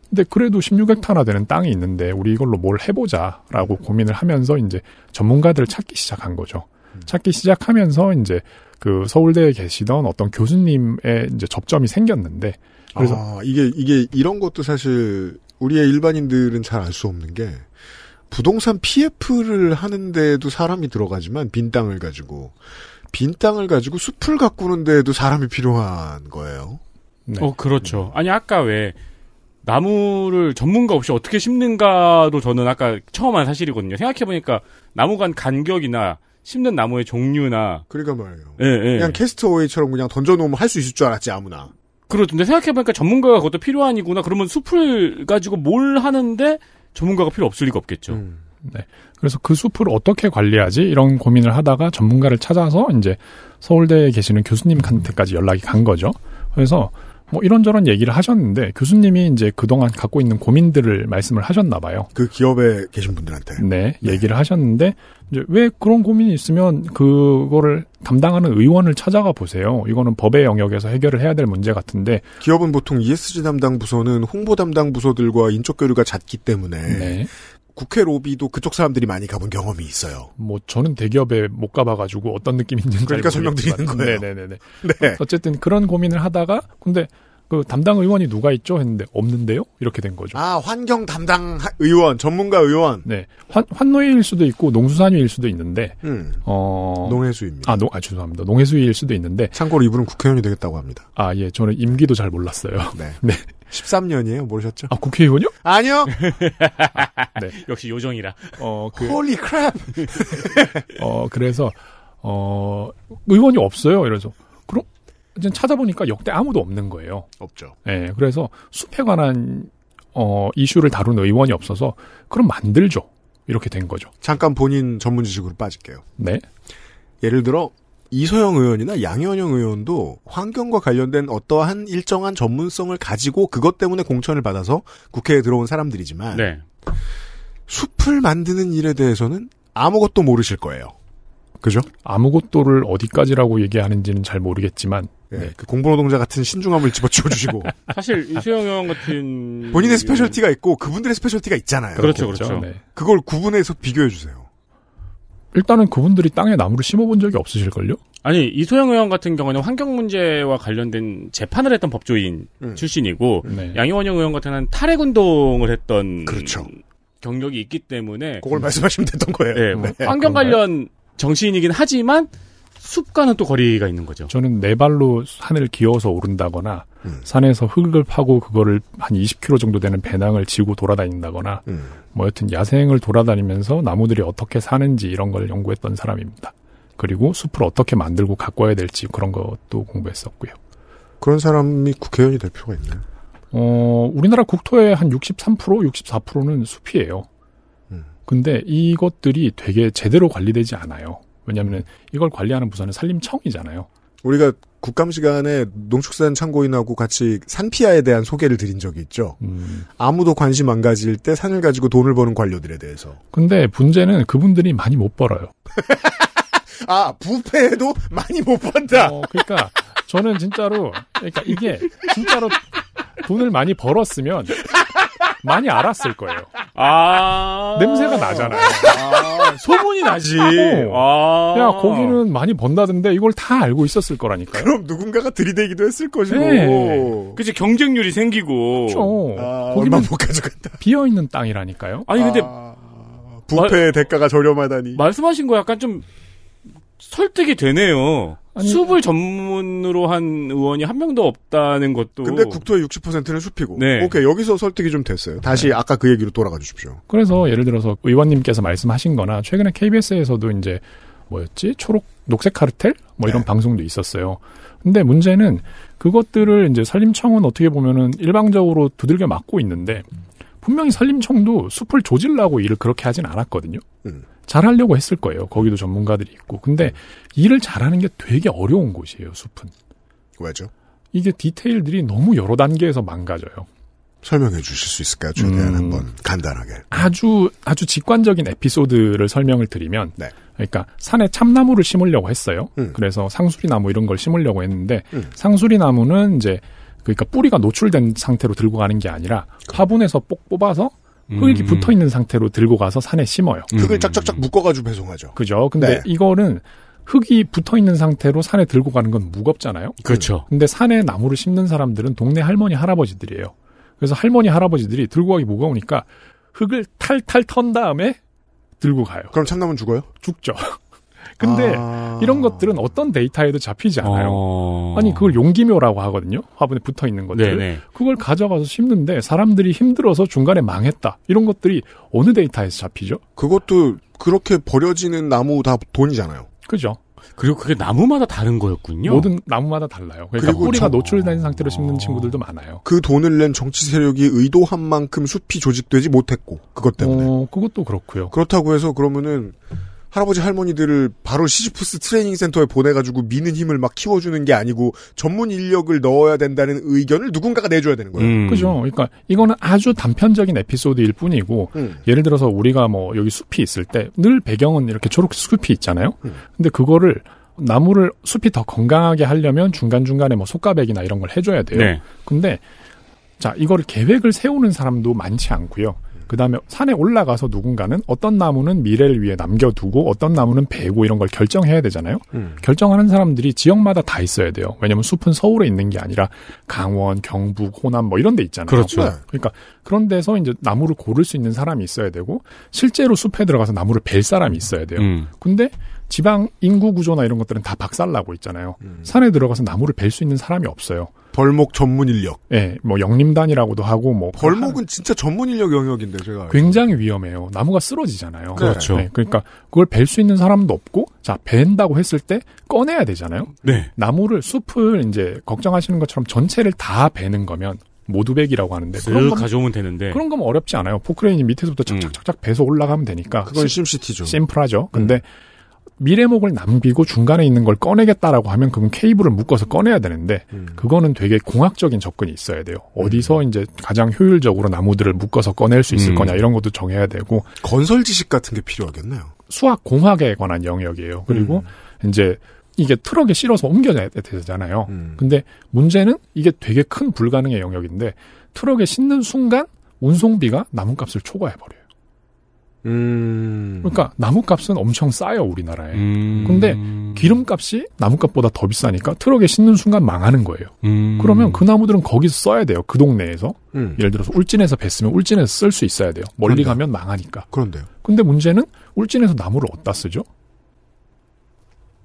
근데 그래도 16헥타나 되는 땅이 있는데 우리 이걸로 뭘 해보자라고 고민을 하면서 이제 전문가들을 찾기 시작한 거죠. 음. 찾기 시작하면서 이제 그 서울대에 계시던 어떤 교수님의 이제 접점이 생겼는데 그래서 아, 이게 이게 이런 것도 사실 우리의 일반인들은 잘 알 수 없는 게 부동산 PF를 하는데도 사람이 들어가지만 빈 땅을 가지고 빈 땅을 가지고 숲을 가꾸는데도 사람이 필요한 거예요. 네. 어 그렇죠. 아니 아까 왜 나무를 전문가 없이 어떻게 심는가도 저는 아까 처음 한 사실이거든요. 생각해보니까 나무 간 간격이나 심는 나무의 종류나 그러니까 말이에요. 예, 예. 그냥 캐스트어웨이처럼 그냥 던져놓으면 할 수 있을 줄 알았지 아무나. 그렇던데 생각해보니까 전문가가 그것도 필요한이구나. 그러면 숲을 가지고 뭘 하는데 전문가가 필요 없을 리가 없겠죠. 음. 네. 그래서 그 숲을 어떻게 관리하지? 이런 고민을 하다가 전문가를 찾아서 이제 서울대에 계시는 교수님한테까지 연락이 간 거죠. 그래서 뭐 이런저런 얘기를 하셨는데 교수님이 이제 그동안 갖고 있는 고민들을 말씀을 하셨나 봐요. 그 기업에 계신 분들한테. 네, 네. 얘기를 하셨는데 이제 왜 그런 고민이 있으면 그거를 담당하는 의원을 찾아가 보세요. 이거는 법의 영역에서 해결을 해야 될 문제 같은데 기업은 보통 ESG 담당 부서는 홍보 담당 부서들과 인적 교류가 잦기 때문에 네. 국회 로비도 그쪽 사람들이 많이 가본 경험이 있어요. 뭐 저는 대기업에 못 가봐가지고 어떤 느낌인지 그러니까 설명드리는 거예요. 네네네. 네, 네, 네. 네. 어쨌든 그런 고민을 하다가 근데 그 담당 의원이 누가 있죠? 했는데 없는데요? 이렇게 된 거죠. 아, 환경 담당 의원, 전문가 의원. 네. 환, 환노위일 수도 있고 농수산위일 수도 있는데. 음. 어. 농해수입니다. 아, 농, 아, 죄송합니다. 농해수일 수도 있는데. 참고로 이분은 국회의원이 되겠다고 합니다. 아, 예. 저는 임기도 잘 몰랐어요. 네. [laughs] 네. 13년이에요. 모르셨죠? 아, 국회의원이요? 아니요. 아, 네. [laughs] 역시 요정이라. 어, 그 홀리 크랩. [laughs] 어, 그래서 어, 의원이 없어요. 이래서 찾아보니까 역대 아무도 없는 거예요. 없죠. 예, 그래서 숲에 관한 어, 이슈를 다룬 의원이 없어서 그럼 만들죠. 이렇게 된 거죠. 잠깐 본인 전문 지식으로 빠질게요. 네. 예를 들어 이소영 의원이나 양현영 의원도 환경과 관련된 어떠한 일정한 전문성을 가지고 그것 때문에 공천을 받아서 국회에 들어온 사람들이지만 네. 숲을 만드는 일에 대해서는 아무것도 모르실 거예요. 그죠? 아무것도를 어디까지라고 얘기하는지는 잘 모르겠지만 예. 네. 그 공부노동자 같은 신중함을 집어치워 주시고. [laughs] 사실 이수영 의원 같은 본인의 스페셜티가 있고 그분들의 스페셜티가 있잖아요. 그렇죠, 그렇죠. 그렇죠. 네. 그걸 구분해서 비교해 주세요. 일단은 그분들이 땅에 나무를 심어본 적이 없으실걸요? 아니 이소영 의원 같은 경우는 환경 문제와 관련된 재판을 했던 법조인 음. 출신이고 네. 양희원영 의원 같은 한 탈핵 운동을 했던 그렇죠. 경력이 있기 때문에 그걸 말씀하시면 됐던 거예요. 네, 네. 환경 관련 정치인이긴 하지만 숲과는 또 거리가 있는 거죠. 저는 네 발로 산을 기어서 오른다거나 음. 산에서 흙을 파고 그거를 한 20km 정도 되는 배낭을 지고 돌아다닌다거나 음. 뭐 여튼 야생을 돌아다니면서 나무들이 어떻게 사는지 이런 걸 연구했던 사람입니다. 그리고 숲을 어떻게 만들고 가꿔야 될지 그런 것도 공부했었고요. 그런 사람이 국회의원이 될 필요가 있나요? 어, 우리나라 국토의 한 63%, 64%는 숲이에요. 음. 근데 이것들이 되게 제대로 관리되지 않아요. 왜냐하면 이걸 관리하는 부서는 산림청이잖아요. 우리가 국감 시간에 농축산 창고인하고 같이 산피아에 대한 소개를 드린 적이 있죠. 음. 아무도 관심 안 가질 때 산을 가지고 돈을 버는 관료들에 대해서. 근데 문제는 그분들이 많이 못 벌어요. [laughs] 아 부패해도 많이 못 번다. 어, 그러니까 저는 진짜로 그러니까 이게 진짜로 돈을 많이 벌었으면 많이 알았을 거예요. 아. 냄새가 나잖아요. 아, 소문이 나지. 어. 아. 야, 고기는 많이 번다던데 이걸 다 알고 있었을 거라니까요. 그럼 누군가가 들이대기도 했을 것이고. 네. 그치, 경쟁률이 생기고. 그렇죠. 아, 고기못 가져간다. 비어있는 땅이라니까요. 아니, 근데. 아, 부패의 대가가 저렴하다니. 말씀하신 거 약간 좀 설득이 되네요. 아니, 숲을 전문으로 한 의원이 한 명도 없다는 것도. 근데 국토의 60%는 숲이고. 네. 오케이, 여기서 설득이 좀 됐어요. 다시 아까 그 얘기로 돌아가 주십시오. 그래서 예를 들어서 의원님께서 말씀하신 거나 최근에 KBS에서도 이제 뭐였지? 초록, 녹색 카르텔? 뭐 이런 네. 방송도 있었어요. 근데 문제는 그것들을 이제 산림청은 어떻게 보면은 일방적으로 두들겨 맞고 있는데 분명히 산림청도 숲을 조질라고 일을 그렇게 하진 않았거든요. 음. 잘하려고 했을 거예요. 거기도 전문가들이 있고. 근데 음. 일을 잘하는 게 되게 어려운 곳이에요, 숲은. 왜죠? 이게 디테일들이 너무 여러 단계에서 망가져요. 설명해 주실 수 있을까요? 최대한 음, 한번 간단하게. 아주 아주 직관적인 에피소드를 설명을 드리면 네. 그러니까 산에 참나무를 심으려고 했어요. 음. 그래서 상수리 나무 이런 걸 심으려고 했는데 음. 상수리 나무는 이제 그러니까 뿌리가 노출된 상태로 들고 가는 게 아니라 화분에서 뽑 뽑아서 음. 흙이 음. 붙어 있는 상태로 들고 가서 산에 심어요. 음. 흙을 짝짝짝 묶어가지고 배송하죠. 그죠. 근데 네. 이거는 흙이 붙어 있는 상태로 산에 들고 가는 건 무겁잖아요. 그렇죠. 근데 산에 나무를 심는 사람들은 동네 할머니 할아버지들이에요. 그래서 할머니 할아버지들이 들고 가기 무거우니까 흙을 탈탈 턴 다음에 들고 가요. 그럼 참나무 죽어요? 죽죠. [laughs] 근데 아... 이런 것들은 어떤 데이터에도 잡히지 않아요. 어... 아니 그걸 용기묘라고 하거든요. 화분에 붙어 있는 것들. 네네. 그걸 가져가서 심는데 사람들이 힘들어서 중간에 망했다. 이런 것들이 어느 데이터에서 잡히죠? 그것도 그렇게 버려지는 나무 다 돈이잖아요. 그죠. 그리고 그게 나무마다 다른 거였군요. 모든 나무마다 달라요. 그러니까 그리고 뿌리가 저... 노출된 상태로 심는 어... 친구들도 많아요. 그 돈을 낸 정치 세력이 의도한 만큼 숲이 조직되지 못했고 그것 때문에. 어, 그것도 그렇고요. 그렇다고 해서 그러면은 할아버지 할머니들을 바로 시지프스 트레이닝 센터에 보내가지고 미는 힘을 막 키워주는 게 아니고 전문 인력을 넣어야 된다는 의견을 누군가가 내줘야 되는 거예요. 음. 그죠. 그러니까 이거는 아주 단편적인 에피소드일 뿐이고 음. 예를 들어서 우리가 뭐 여기 숲이 있을 때 늘 배경은 이렇게 초록 숲이 있잖아요. 음. 근데 그거를 나무를 숲이 더 건강하게 하려면 중간중간에 뭐 속가백이나 이런 걸 해줘야 돼요. 네. 근데 자 이거를 계획을 세우는 사람도 많지 않고요. 그 다음에 산에 올라가서 누군가는 어떤 나무는 미래를 위해 남겨두고 어떤 나무는 베고 이런 걸 결정해야 되잖아요. 음. 결정하는 사람들이 지역마다 다 있어야 돼요. 왜냐하면 숲은 서울에 있는 게 아니라 강원, 경북, 호남 뭐 이런 데 있잖아요. 그렇죠. 네. 그러니까 그런 데서 이제 나무를 고를 수 있는 사람이 있어야 되고 실제로 숲에 들어가서 나무를 벨 사람이 있어야 돼요. 음. 근데 지방 인구 구조나 이런 것들은 다 박살나고 있잖아요. 음. 산에 들어가서 나무를 벨 수 있는 사람이 없어요. 벌목 전문 인력. 예, 네, 뭐 영림단이라고도 하고 뭐 그 벌목은 진짜 전문 인력 영역인데 제가 굉장히 알죠. 위험해요. 나무가 쓰러지잖아요. 네. 그렇죠. 네, 그러니까 그걸 벨 수 있는 사람도 없고 자 벤다고 했을 때 꺼내야 되잖아요. 네. 나무를 숲을 이제 걱정하시는 것처럼 전체를 다 베는 거면 모두백이라고 하는데 그런 거 가져오면 되는데 그런 거면 어렵지 않아요. 포크레인이 밑에서부터 음. 착착착착 배서 올라가면 되니까 그건 심시티죠. 심플하죠. 근데 음. 미래목을 남기고 중간에 있는 걸 꺼내겠다라고 하면 그건 케이블을 묶어서 꺼내야 되는데 음. 그거는 되게 공학적인 접근이 있어야 돼요. 어디서 음. 이제 가장 효율적으로 나무들을 묶어서 꺼낼 수 있을 음. 거냐 이런 것도 정해야 되고 건설 지식 같은 게 필요하겠네요. 수학 공학에 관한 영역이에요. 그리고 음. 이제 이게 트럭에 실어서 옮겨야 되잖아요. 음. 근데 문제는 이게 되게 큰 불가능의 영역인데 트럭에 싣는 순간 운송비가 나뭇값을 초과해 버려요. 음. 그러니까 나무값은 엄청 싸요 우리나라에. 음. 근데 기름값이 나무값보다 더 비싸니까 트럭에 싣는 순간 망하는 거예요. 음. 그러면 그 나무들은 거기서 써야 돼요. 그 동네에서 음. 예를 들어서 울진에서 뱄으면 울진에서 쓸 수 있어야 돼요. 멀리 그런데 가면 망하니까. 그런데요. 근데 문제는 울진에서 나무를 어디다 쓰죠?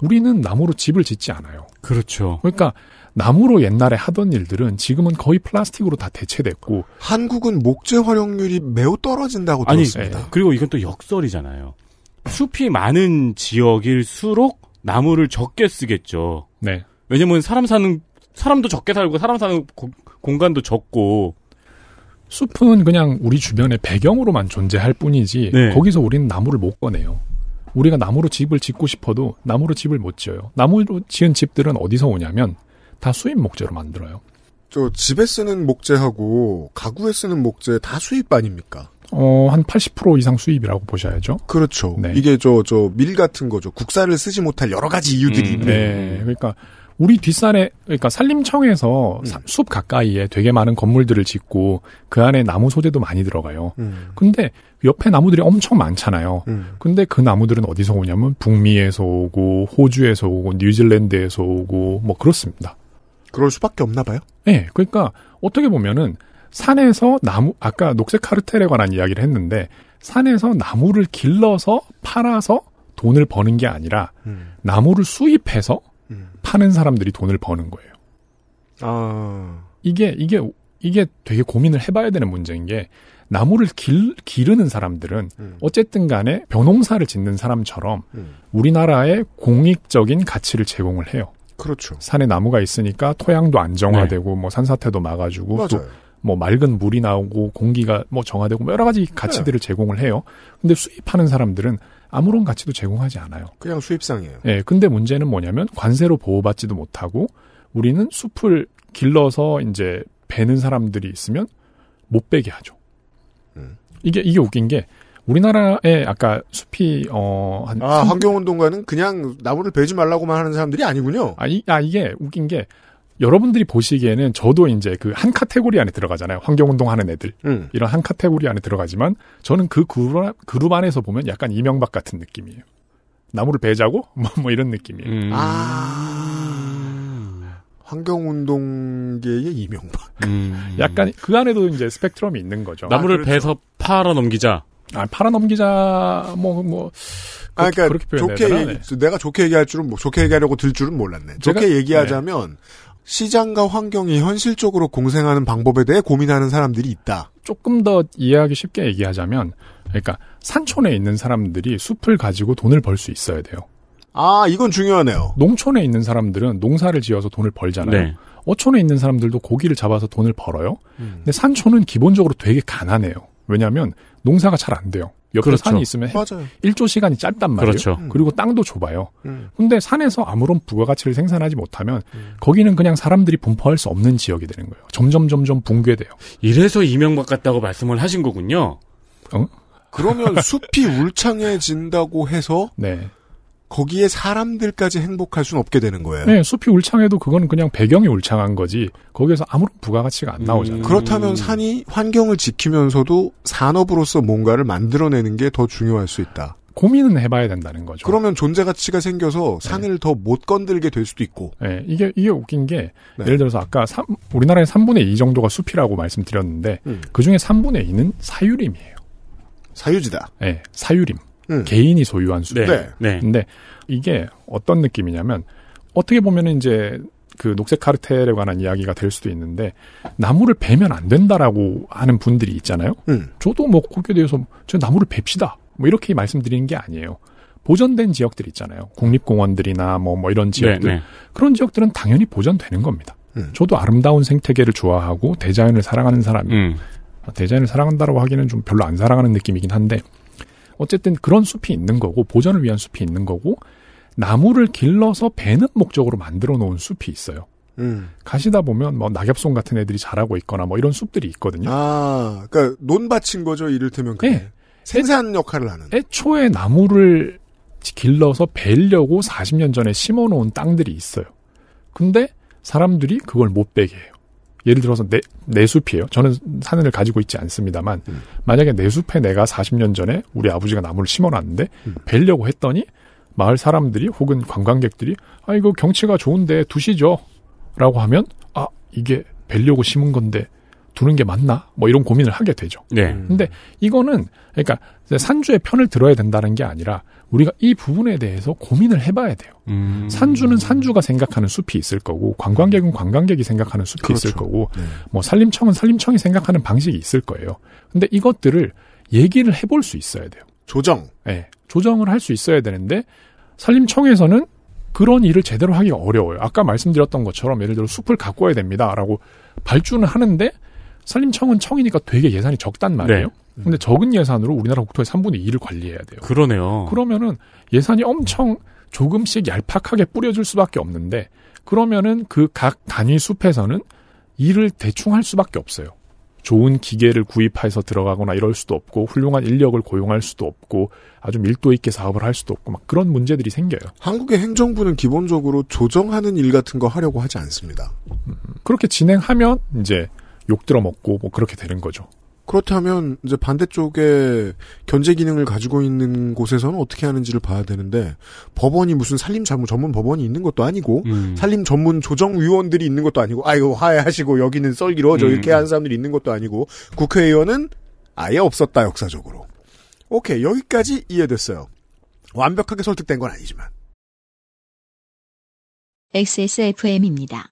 우리는 나무로 집을 짓지 않아요. 그렇죠. 그러니까 나무로 옛날에 하던 일들은 지금은 거의 플라스틱으로 다 대체됐고 한국은 목재 활용률이 매우 떨어진다고 아니, 들었습니다. 예. 그리고 이건 또 역설이잖아요. 숲이 많은 지역일수록 나무를 적게 쓰겠죠. 네. 왜냐면 사람 사는 사람도 적게 살고 사람 사는 고, 공간도 적고 숲은 그냥 우리 주변의 배경으로만 존재할 뿐이지 네. 거기서 우리는 나무를 못 꺼내요. 우리가 나무로 집을 짓고 싶어도 나무로 집을 못 지어요. 나무로 지은 집들은 어디서 오냐면 다 수입 목재로 만들어요. 저 집에 쓰는 목재하고 가구에 쓰는 목재 다 수입 아닙니까? 어, 한 80% 이상 수입이라고 보셔야죠. 그렇죠. 네. 이게 저, 저, 밀 같은 거죠. 국사를 쓰지 못할 여러 가지 이유들이 음, 있네. 네. 그러니까, 우리 뒷산에, 그러니까 산림청에서 음. 숲 가까이에 되게 많은 건물들을 짓고, 그 안에 나무 소재도 많이 들어가요. 음. 근데, 옆에 나무들이 엄청 많잖아요. 음. 근데 그 나무들은 어디서 오냐면, 북미에서 오고, 호주에서 오고, 뉴질랜드에서 오고, 뭐, 그렇습니다. 그럴 수밖에 없나 봐요. 네, 그러니까 어떻게 보면은 산에서 나무 아까 녹색 카르텔에 관한 이야기를 했는데 산에서 나무를 길러서 팔아서 돈을 버는 게 아니라 음. 나무를 수입해서 음. 파는 사람들이 돈을 버는 거예요. 아 이게 이게 이게 되게 고민을 해봐야 되는 문제인 게 나무를 길, 기르는 사람들은 음. 어쨌든 간에 벼농사를 짓는 사람처럼 음. 우리나라에 공익적인 가치를 제공을 해요. 그렇죠. 산에 나무가 있으니까 토양도 안정화되고 네. 뭐 산사태도 막아주고 맞아요. 또뭐 맑은 물이 나오고 공기가 뭐 정화되고 뭐 여러 가지 네. 가치들을 네. 제공을 해요. 근데 수입하는 사람들은 아무런 가치도 제공하지 않아요. 그냥 수입상이에요. 예. 네, 근데 문제는 뭐냐면 관세로 보호받지도 못하고 우리는 숲을 길러서 이제 베는 사람들이 있으면 못 베게 하죠. 음. 이게 이게 웃긴 게 우리나라에 아까 숲이 어한 아, 환경운동가는 그냥 나무를 베지 말라고만 하는 사람들이 아니군요. 아, 니아 이게 웃긴 게 여러분들이 보시기에는 저도 이제 그 한 카테고리 안에 들어가잖아요. 환경운동 하는 애들. 음. 이런 한 카테고리 안에 들어가지만 저는 그 그룹, 그룹 안에서 보면 약간 이명박 같은 느낌이에요. 나무를 베자고? [laughs] 뭐, 뭐 이런 느낌이에요. 음. 아. 환경운동계의 이명박. 음. 약간 그 안에도 이제 스펙트럼이 있는 거죠. 나무를 아, 그렇죠. 베서 팔아 넘기자. 아, 팔아넘기자, 뭐, 뭐. 아, 그러니까 그렇게 좋게 얘기, 네. 내가 좋게 얘기할 줄은, 뭐, 좋게 얘기하려고 들 줄은 몰랐네. 제가, 좋게 얘기하자면, 네. 시장과 환경이 현실적으로 공생하는 방법에 대해 고민하는 사람들이 있다. 조금 더 이해하기 쉽게 얘기하자면, 그러니까, 산촌에 있는 사람들이 숲을 가지고 돈을 벌 수 있어야 돼요. 아, 이건 중요하네요. 농촌에 있는 사람들은 농사를 지어서 돈을 벌잖아요. 네. 어촌에 있는 사람들도 고기를 잡아서 돈을 벌어요. 음. 근데 산촌은 기본적으로 되게 가난해요. 왜냐하면 농사가 잘 안 돼요. 옆에 그렇죠. 산이 있으면 맞아요. 일조 시간이 짧단 말이에요. 그렇죠. 음. 그리고 땅도 좁아요. 음. 근데 산에서 아무런 부가가치를 생산하지 못하면 음. 거기는 그냥 사람들이 분포할 수 없는 지역이 되는 거예요. 점점 점점 붕괴돼요. 이래서 이명박 같다고 말씀을 하신 거군요. 어? 그러면 숲이 울창해진다고 해서 네. 거기에 사람들까지 행복할 수는 없게 되는 거예요. 네, 숲이 울창해도 그건 그냥 배경이 울창한 거지. 거기에서 아무런 부가가치가 안 나오잖아요. 음. 그렇다면 산이 환경을 지키면서도 산업으로서 뭔가를 만들어내는 게 더 중요할 수 있다. 고민은 해봐야 된다는 거죠. 그러면 존재 가치가 생겨서 네. 산을 네. 더못 건들게 될 수도 있고. 네, 이게 이게 웃긴 게 네. 예를 들어서 아까 3, 우리나라의 3분의 2 정도가 숲이라고 말씀드렸는데 음. 그 중에 3분의 2는 사유림이에요. 사유지다. 네, 사유림. 음. 개인이 소유한 수. 네. 네. 네. 근데 이게 어떤 느낌이냐면 어떻게 보면 이제 그 녹색 카르텔에 관한 이야기가 될 수도 있는데 나무를 베면 안 된다라고 하는 분들이 있잖아요. 음. 저도 뭐 거기에 대해서 저 나무를 뱁시다 뭐 이렇게 말씀드리는 게 아니에요. 보전된 지역들 있잖아요. 국립공원들이나 뭐, 뭐 이런 지역들. 네, 네. 그런 지역들은 당연히 보전되는 겁니다. 음. 저도 아름다운 생태계를 좋아하고 대자연을 사랑하는 사람이 음. 대자연을 사랑한다라고 하기는 좀 별로 안 사랑하는 느낌이긴 한데 어쨌든 그런 숲이 있는 거고 보전을 위한 숲이 있는 거고 나무를 길러서 베는 목적으로 만들어 놓은 숲이 있어요. 음. 가시다 보면 뭐 낙엽송 같은 애들이 자라고 있거나 뭐 이런 숲들이 있거든요. 아, 그러니까 논밭인 거죠. 이를테면 그게. 네. 생산 역할을 하는. 애초에 나무를 길러서 베려고 40년 전에 심어 놓은 땅들이 있어요. 근데 사람들이 그걸 못 베게 해요. 예를 들어서 내, 내숲이에요. 저는 사 산을 가지고 있지 않습니다만 음. 만약에 내숲에 내가 40년 전에 우리 아버지가 나무를 심어놨는데 음. 뵈려고 했더니 마을 사람들이 혹은 관광객들이 아 이거 경치가 좋은데 두시죠 라고 하면 아 이게 뵈려고 심은 건데 두는 게 맞나? 뭐 이런 고민을 하게 되죠. 네. 음. 근데 이거는 그러니까 산주의 편을 들어야 된다는 게 아니라 우리가 이 부분에 대해서 고민을 해봐야 돼요. 음. 산주는 산주가 생각하는 숲이 있을 거고 관광객은 관광객이 생각하는 숲이 그렇죠. 있을 거고 네. 뭐 산림청은 산림청이 생각하는 방식이 있을 거예요. 근데 이것들을 얘기를 해볼 수 있어야 돼요. 조정. 예. 네. 조정을 할 수 있어야 되는데 산림청에서는 그런 일을 제대로 하기 어려워요. 아까 말씀드렸던 것처럼 예를 들어 숲을 가꿔야 됩니다라고 발주는 하는데 산림청은 청이니까 되게 예산이 적단 말이에요. 네. 음. 근데 적은 예산으로 우리나라 국토의 3분의 2를 관리해야 돼요. 그러네요. 그러면은 예산이 엄청 조금씩 얄팍하게 뿌려질 수밖에 없는데 그러면은 그 각 단위 숲에서는 일을 대충 할 수밖에 없어요. 좋은 기계를 구입해서 들어가거나 이럴 수도 없고 훌륭한 인력을 고용할 수도 없고 아주 밀도 있게 사업을 할 수도 없고 막 그런 문제들이 생겨요. 한국의 행정부는 기본적으로 조정하는 일 같은 거 하려고 하지 않습니다. 음, 그렇게 진행하면 이제 욕 들어먹고 뭐 그렇게 되는 거죠. 그렇다면 이제 반대쪽에 견제 기능을 가지고 있는 곳에서는 어떻게 하는지를 봐야 되는데 법원이 무슨 살림 전문 전문 법원이 있는 것도 아니고 음. 살림 전문 조정 위원들이 있는 것도 아니고 아이고 화해하시고 여기는 썰기로 저 이렇게 음. 하는 사람들이 있는 것도 아니고 국회의원은 아예 없었다 역사적으로. 오케이 여기까지 이해됐어요. 완벽하게 설득된 건 아니지만. XSFM입니다.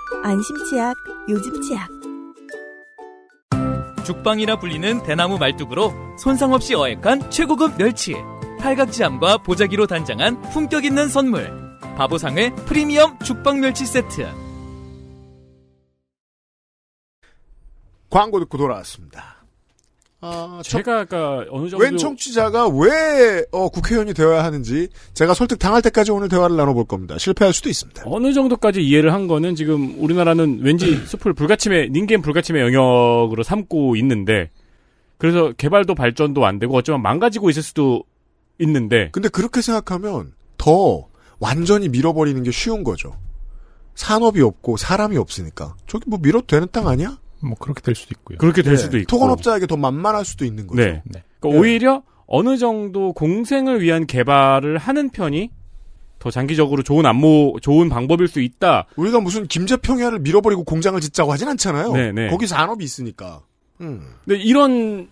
안심치약, 요즘치약. 죽방이라 불리는 대나무 말뚝으로 손상 없이 어획한 최고급 멸치, 팔각지함과 보자기로 단장한 품격 있는 선물, 바보상의 프리미엄 죽방 멸치 세트. 광고 듣고 돌아왔습니다. 아, 아, 아, 제가 아까 어느 정도 웬 청취자가 왜 어, 국회의원이 되어야 하는지 제가 설득 당할 때까지 오늘 대화를 나눠볼 겁니다. 실패할 수도 있습니다. 어느 정도까지 이해를 한 거는 지금 우리나라는 왠지 음. 숲을 불가침의 닌겐 불가침의 영역으로 삼고 있는데 그래서 개발도 발전도 안 되고 어쩌면 망가지고 있을 수도 있는데 근데 그렇게 생각하면 더 완전히 밀어버리는 게 쉬운 거죠. 산업이 없고 사람이 없으니까 저기 뭐 밀어도 되는 땅 아니야? 뭐 그렇게 될 수도 있고요. 그렇게 될 네. 수도 있고. 토건업자에게 더 만만할 수도 있는 거죠. 네. 네. 그러니까 네. 오히려 어느 정도 공생을 위한 개발을 하는 편이 더 장기적으로 좋은 안모, 좋은 방법일 수 있다. 우리가 무슨 김제평야를 밀어버리고 공장을 짓자고 하진 않잖아요. 네네. 네. 거기 산업이 있으니까. 음. 근데 이런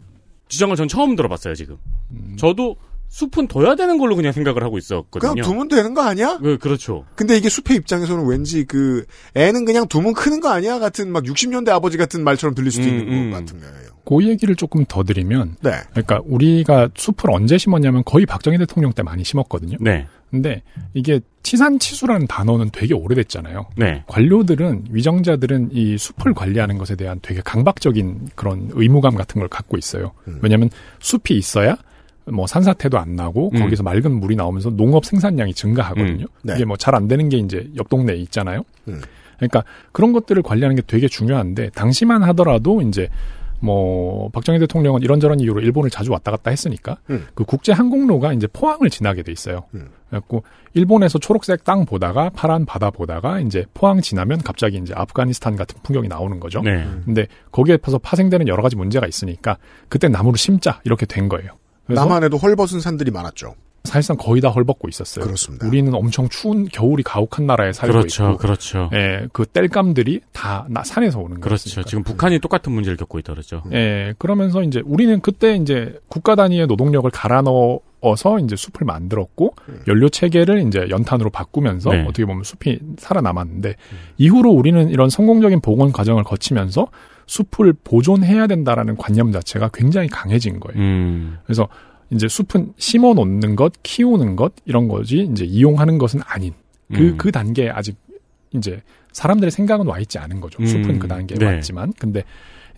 주장을 전 처음 들어봤어요, 지금. 음. 저도 숲은 둬야 되는 걸로 그냥 생각을 하고 있었거든요. 그냥 두면 되는 거 아니야? 네, 그렇죠. 근데 이게 숲의 입장에서는 왠지 그 애는 그냥 두면 크는 거 아니야 같은 막 60년대 아버지 같은 말처럼 들릴 수도 음, 있는 것 음. 같은 거예요. 그 얘기를 조금 더 드리면, 네. 그러니까 우리가 숲을 언제 심었냐면 거의 박정희 대통령 때 많이 심었거든요. 네. 근데 이게 치산치수라는 단어는 되게 오래됐잖아요. 네. 관료들은 위정자들은 이 숲을 관리하는 것에 대한 되게 강박적인 그런 의무감 같은 걸 갖고 있어요. 음. 왜냐하면 숲이 있어야 뭐 산사태도 안 나고 음. 거기서 맑은 물이 나오면서 농업 생산량이 증가하거든요. 음. 네. 이게 뭐 잘 안 되는 게 이제 옆 동네에 있잖아요. 음. 그러니까 그런 것들을 관리하는 게 되게 중요한데 당시만 하더라도 이제 뭐 박정희 대통령은 이런저런 이유로 일본을 자주 왔다 갔다 했으니까 음. 그 국제 항공로가 이제 포항을 지나게 돼 있어요. 음. 그래갖고 일본에서 초록색 땅 보다가 파란 바다 보다가 이제 포항 지나면 갑자기 이제 아프가니스탄 같은 풍경이 나오는 거죠. 네. 근데 거기에서 파생되는 여러 가지 문제가 있으니까 그때 나무를 심자 이렇게 된 거예요. 남한에도 헐벗은 산들이 많았죠. 사실상 거의 다 헐벗고 있었어요. 그렇습니다. 우리는 엄청 추운 겨울이 가혹한 나라에 살고 그렇죠, 있고, 그렇죠. 예, 그 땔감들이 다 나, 산에서 오는 거죠. 그렇죠. 그러니까. 지금 북한이 음. 똑같은 문제를 겪고 있다 그랬죠. 음. 예, 그러면서 이제 우리는 그때 이제 국가 단위의 노동력을 갈아 넣어 어서 이제 숲을 만들었고 음. 연료 체계를 이제 연탄으로 바꾸면서 네. 어떻게 보면 숲이 살아남았는데 음. 이후로 우리는 이런 성공적인 복원 과정을 거치면서 숲을 보존해야 된다라는 관념 자체가 굉장히 강해진 거예요. 음. 그래서 이제 숲은 심어 놓는 것, 키우는 것 이런 거지 이제 이용하는 것은 아닌 그그 음. 그 단계에 아직 이제 사람들의 생각은 와 있지 않은 거죠. 숲은 음. 그 단계에 네. 왔지만 근데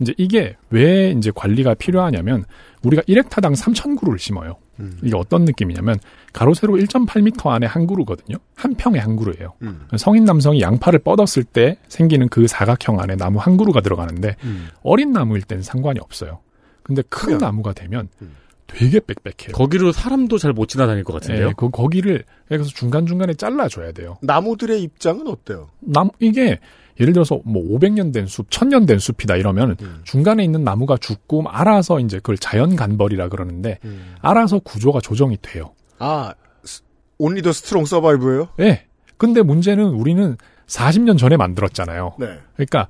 이제 이게 왜 이제 관리가 필요하냐면 우리가 1헥타당 3,000그루를 심어요. 음. 이게 어떤 느낌이냐면 가로 세로 1.8m 안에 한 그루거든요. 한 평에 한 그루예요. 음. 성인 남성이 양팔을 뻗었을 때 생기는 그 사각형 안에 나무 한 그루가 들어가는데 음. 어린 나무일 땐 상관이 없어요. 근데 큰 그냥. 그러니까. 나무가 되면 음. 되게 빽빽해요. 거기로 사람도 잘 못 지나다닐 것 같은데요. 네, 그, 거기를 그래서 중간 중간에 잘라줘야 돼요. 나무들의 입장은 어때요? 남 이게 예를 들어서 뭐 500년 된 숲, 1000년 된 숲이다 이러면 음. 중간에 있는 나무가 죽고 알아서 이제 그걸 자연 간벌이라 그러는데 음. 알아서 구조가 조정이 돼요. 아, 온리더 스트롱 서바이브예요? 예. 근데 문제는 우리는 40년 전에 만들었잖아요. 네. 그러니까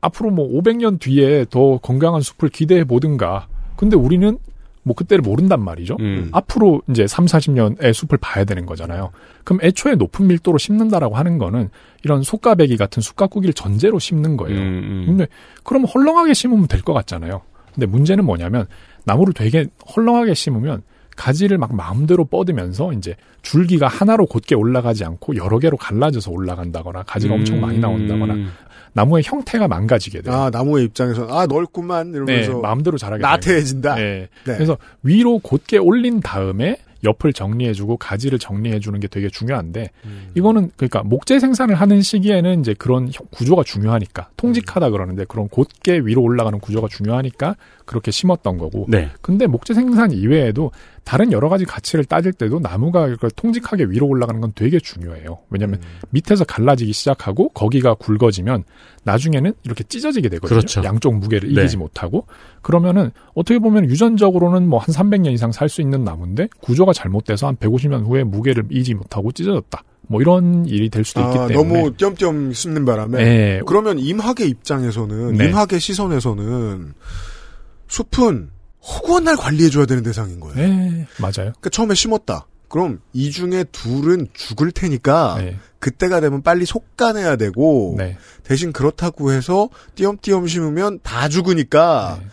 앞으로 뭐 500년 뒤에 더 건강한 숲을 기대해 보든가. 근데 우리는 뭐 그때를 모른단 말이죠. 음. 앞으로 이제 3, 40년의 숲을 봐야 되는 거잖아요. 그럼 애초에 높은 밀도로 심는다라고 하는 거는 이런 속가배기 같은 숲가꾸기를 전제로 심는 거예요. 음, 음, 근데 그럼 헐렁하게 심으면 될 것 같잖아요. 근데 문제는 뭐냐면 나무를 되게 헐렁하게 심으면 가지를 막 마음대로 뻗으면서 이제 줄기가 하나로 곧게 올라가지 않고 여러 개로 갈라져서 올라간다거나 가지가 음. 엄청 많이 나온다거나 음. 나무의 형태가 망가지게 돼요. 아, 나무의 입장에서 아, 넓구만 이러면서 네, 마음대로 자라게 나태해진다. 네. 네. 그래서 위로 곧게 올린 다음에 옆을 정리해주고 가지를 정리해주는 게 되게 중요한데 음. 이거는 그러니까 목재 생산을 하는 시기에는 이제 그런 구조가 중요하니까 통직하다 음. 그러는데 그런 곧게 위로 올라가는 구조가 중요하니까 그렇게 심었던 거고 네. 근데 목재 생산 이외에도 다른 여러 가지 가치를 따질 때도 나무가 그걸 통직하게 위로 올라가는 건 되게 중요해요. 왜냐하면 음. 밑에서 갈라지기 시작하고 거기가 굵어지면 나중에는 이렇게 찢어지게 되거든요. 그렇죠. 양쪽 무게를 네. 이기지 네. 못하고 그러면은 어떻게 보면 유전적으로는 뭐 한 300년 이상 살 수 있는 나무인데 구조가 잘못돼서 한 150년 후에 무게를 이기지 못하고 찢어졌다. 뭐 이런 일이 될 수도 아, 있기 때문에 너무 띄엄띄엄 씹는 바람에 네. 그러면 임학의 입장에서는 네. 임학의 시선에서는 숲은 허구한 날 관리해줘야 되는 대상인 거예요. 네, 맞아요. 그러니까 처음에 심었다. 그럼 이 중에 둘은 죽을 테니까 네. 그때가 되면 빨리 속가내야 되고 네. 대신 그렇다고 해서 띄엄띄엄 심으면 다 죽으니까 네.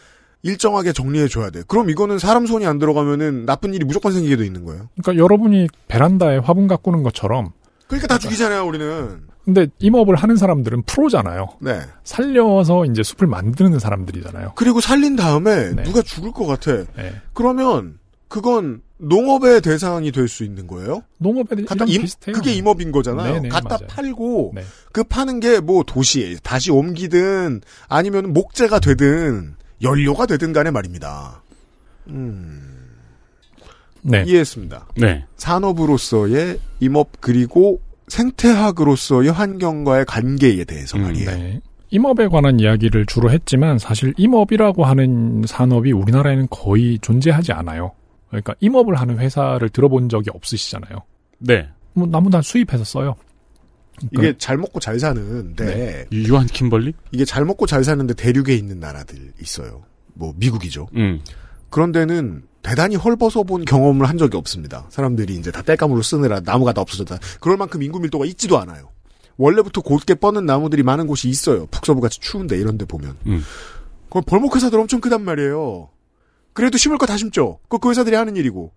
일정하게 정리해 줘야 돼. 그럼 이거는 사람 손이 안 들어가면은 나쁜 일이 무조건 생기게 돼 있는 거예요. 그러니까 여러분이 베란다에 화분 가꾸는 것처럼 그러니까 다 죽이잖아요, 우리는. 근데 임업을 하는 사람들은 프로잖아요. 네. 살려서 이제 숲을 만드는 사람들이잖아요. 그리고 살린 다음에 네. 누가 죽을 것 같아. 네. 그러면 그건 농업의 대상이 될 수 있는 거예요? 농업의 대상이 비슷해요. 그게 임업인 거잖아요. 네네, 네, 갖다 맞아요. 팔고 네. 그 파는 게 뭐 도시에 다시 옮기든 아니면 목재가 되든 연료가 되든 간에 말입니다. 음. 네. 이해했습니다. 네. 산업으로서의 임업 그리고 생태학으로서의 환경과의 관계에 대해서 음, 말이에요. 음, 네. 임업에 관한 이야기를 주로 했지만 사실 임업이라고 하는 산업이 우리나라에는 거의 존재하지 않아요. 그러니까 임업을 하는 회사를 들어본 적이 없으시잖아요. 네. 뭐나무다 수입해서 써요. 그러니까 이게 잘 먹고 잘 사는데 네. 유한 킴벌리? 이게 잘 먹고 잘 사는데 대륙에 있는 나라들 있어요. 뭐 미국이죠. 음. 그런데는 대단히 헐벗어 본 경험을 한 적이 없습니다. 사람들이 이제 다 땔감으로 쓰느라 나무가 다 없어졌다. 그럴 만큼 인구 밀도가 있지도 않아요. 원래부터 곧게 뻗는 나무들이 많은 곳이 있어요. 북서부같이 추운데 이런 데 보면. 음. 그 벌목 회사들 엄청 크단 말이에요. 그래도 심을 거 다 심죠. 그그 그 회사들이 하는 일이고.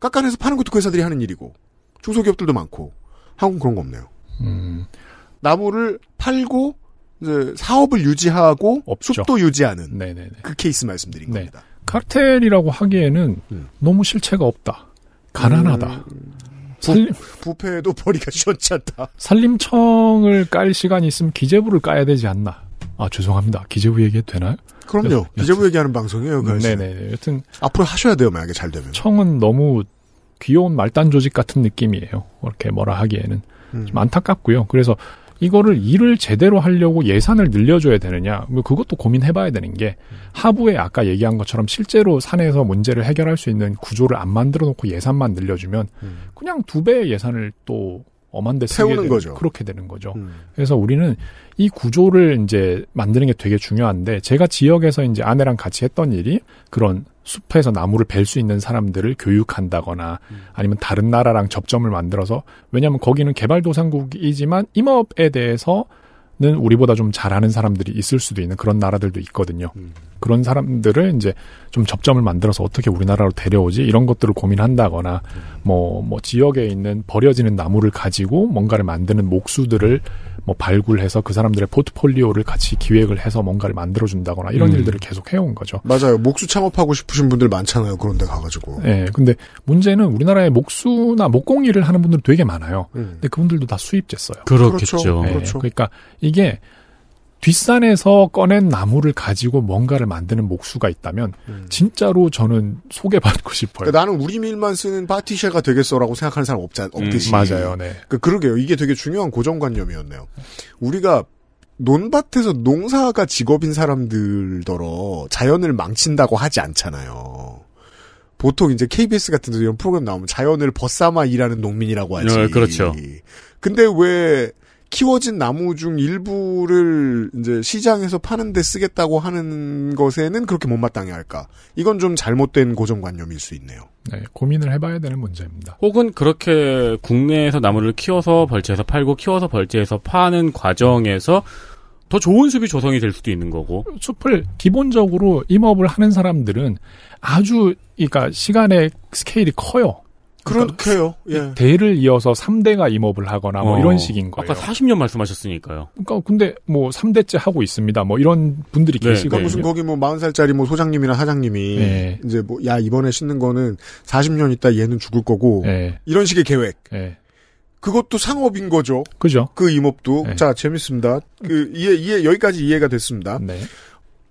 깎아내서 파는 것도 그 회사들이 하는 일이고. 중소기업들도 많고. 한국은 그런 거 없네요. 음. 나무를 팔고 이제 사업을 유지하고 없죠. 숲도 유지하는 네네네. 그 케이스 말씀드린 네. 겁니다. 카르텔이라고 하기에는 음. 너무 실체가 없다. 가난하다. 음... 부, 부패도 벌이가 시지않다산림청을깔 시간이 있으면 기재부를 까야 되지 않나. 아 죄송합니다. 기재부 얘기해도 되나요? 그럼요. 여튼, 기재부 얘기하는 방송이에요. 그 네네. 여튼 앞으로 하셔야 돼요. 만약에 잘 되면. 청은 너무 귀여운 말단 조직 같은 느낌이에요. 이렇게 뭐라 하기에는 음. 좀 안타깝고요. 그래서 이거를 일을 제대로 하려고 예산을 늘려줘야 되느냐, 뭐 그것도 고민해봐야 되는 게 하부에 아까 얘기한 것처럼 실제로 산에서 문제를 해결할 수 있는 구조를 안 만들어 놓고 예산만 늘려주면 음. 그냥 두 배의 예산을 또 엄한데 세우는 거죠. 그렇게 되는 거죠. 음. 그래서 우리는 이 구조를 이제 만드는 게 되게 중요한데 제가 지역에서 이제 아내랑 같이 했던 일이 그런 숲에서 나무를 벨 수 있는 사람들을 교육한다거나 음. 아니면 다른 나라랑 접점을 만들어서 왜냐하면 거기는 개발도상국이지만 임업에 대해서 우리보다 좀 잘하는 사람들이 있을 수도 있는 그런 나라들도 있거든요. 음. 그런 사람들을 이제 좀 접점을 만들어서 어떻게 우리나라로 데려오지 이런 것들을 고민한다거나 뭐뭐 음. 뭐, 뭐 지역에 있는 버려지는 나무를 가지고 뭔가를 만드는 목수들을 뭐 발굴해서 그 사람들의 포트폴리오를 같이 기획을 해서 뭔가를 만들어 준다거나 이런 음. 일들을 계속 해온 거죠. 맞아요. 목수 창업하고 싶으신 분들 많잖아요. 그런 데 가가지고. 예. 네, 근데 문제는 우리나라에 목수나 목공 일을 하는 분들 되게 많아요. 음. 근데 그분들도 다 수입제 써요. 그렇겠죠. 네, 그렇죠. 그렇죠. 예, 그러니까 이 이게 뒷산에서 꺼낸 나무를 가지고 뭔가를 만드는 목수가 있다면 음. 진짜로 저는 소개받고 싶어요. 그러니까 나는 우리 밀만 쓰는 파티셰가 되겠어라고 생각하는 사람 없자, 음, 없듯이. 음, 맞아요. 네. 그러 그러게요. 이게 되게 중요한 고정관념이었네요. 우리가 논밭에서 농사가 직업인 사람들더러 자연을 망친다고 하지 않잖아요. 보통 이제 KBS 같은 데 이런 프로그램 나오면 자연을 벗삼아 일하는 농민이라고 하지. 네, 그렇죠. 근데 왜 키워진 나무 중 일부를 이제 시장에서 파는데 쓰겠다고 하는 것에는 그렇게 못마땅해 할까? 이건 좀 잘못된 고정관념일 수 있네요. 네, 고민을 해봐야 되는 문제입니다. 혹은 그렇게 국내에서 나무를 키워서 벌채에서 팔고 키워서 벌채에서 파는 과정에서 더 좋은 숲이 조성이 될 수도 있는 거고. 숲을 기본적으로 임업을 하는 사람들은 아주, 그러니까 시간의 스케일이 커요. 그렇게요. 그러니까 예. 대를 이어서 3대가 임업을 하거나 뭐 어, 이런 식인 거예요. 아까 40년 말씀하셨으니까요. 그러니까 근데 뭐 3대째 하고 있습니다. 뭐 이런 분들이 네, 계시고 그러니까 무슨 거기 뭐 40살짜리 뭐 소장님이나 사장님이 네. 이제 뭐 야 이번에 씻는 거는 40년 있다 얘는 죽을 거고 네. 이런 식의 계획. 네. 그것도 상업인 거죠. 그죠. 그 임업도 네. 자 재밌습니다. 그 이해 이해 여기까지 이해가 됐습니다.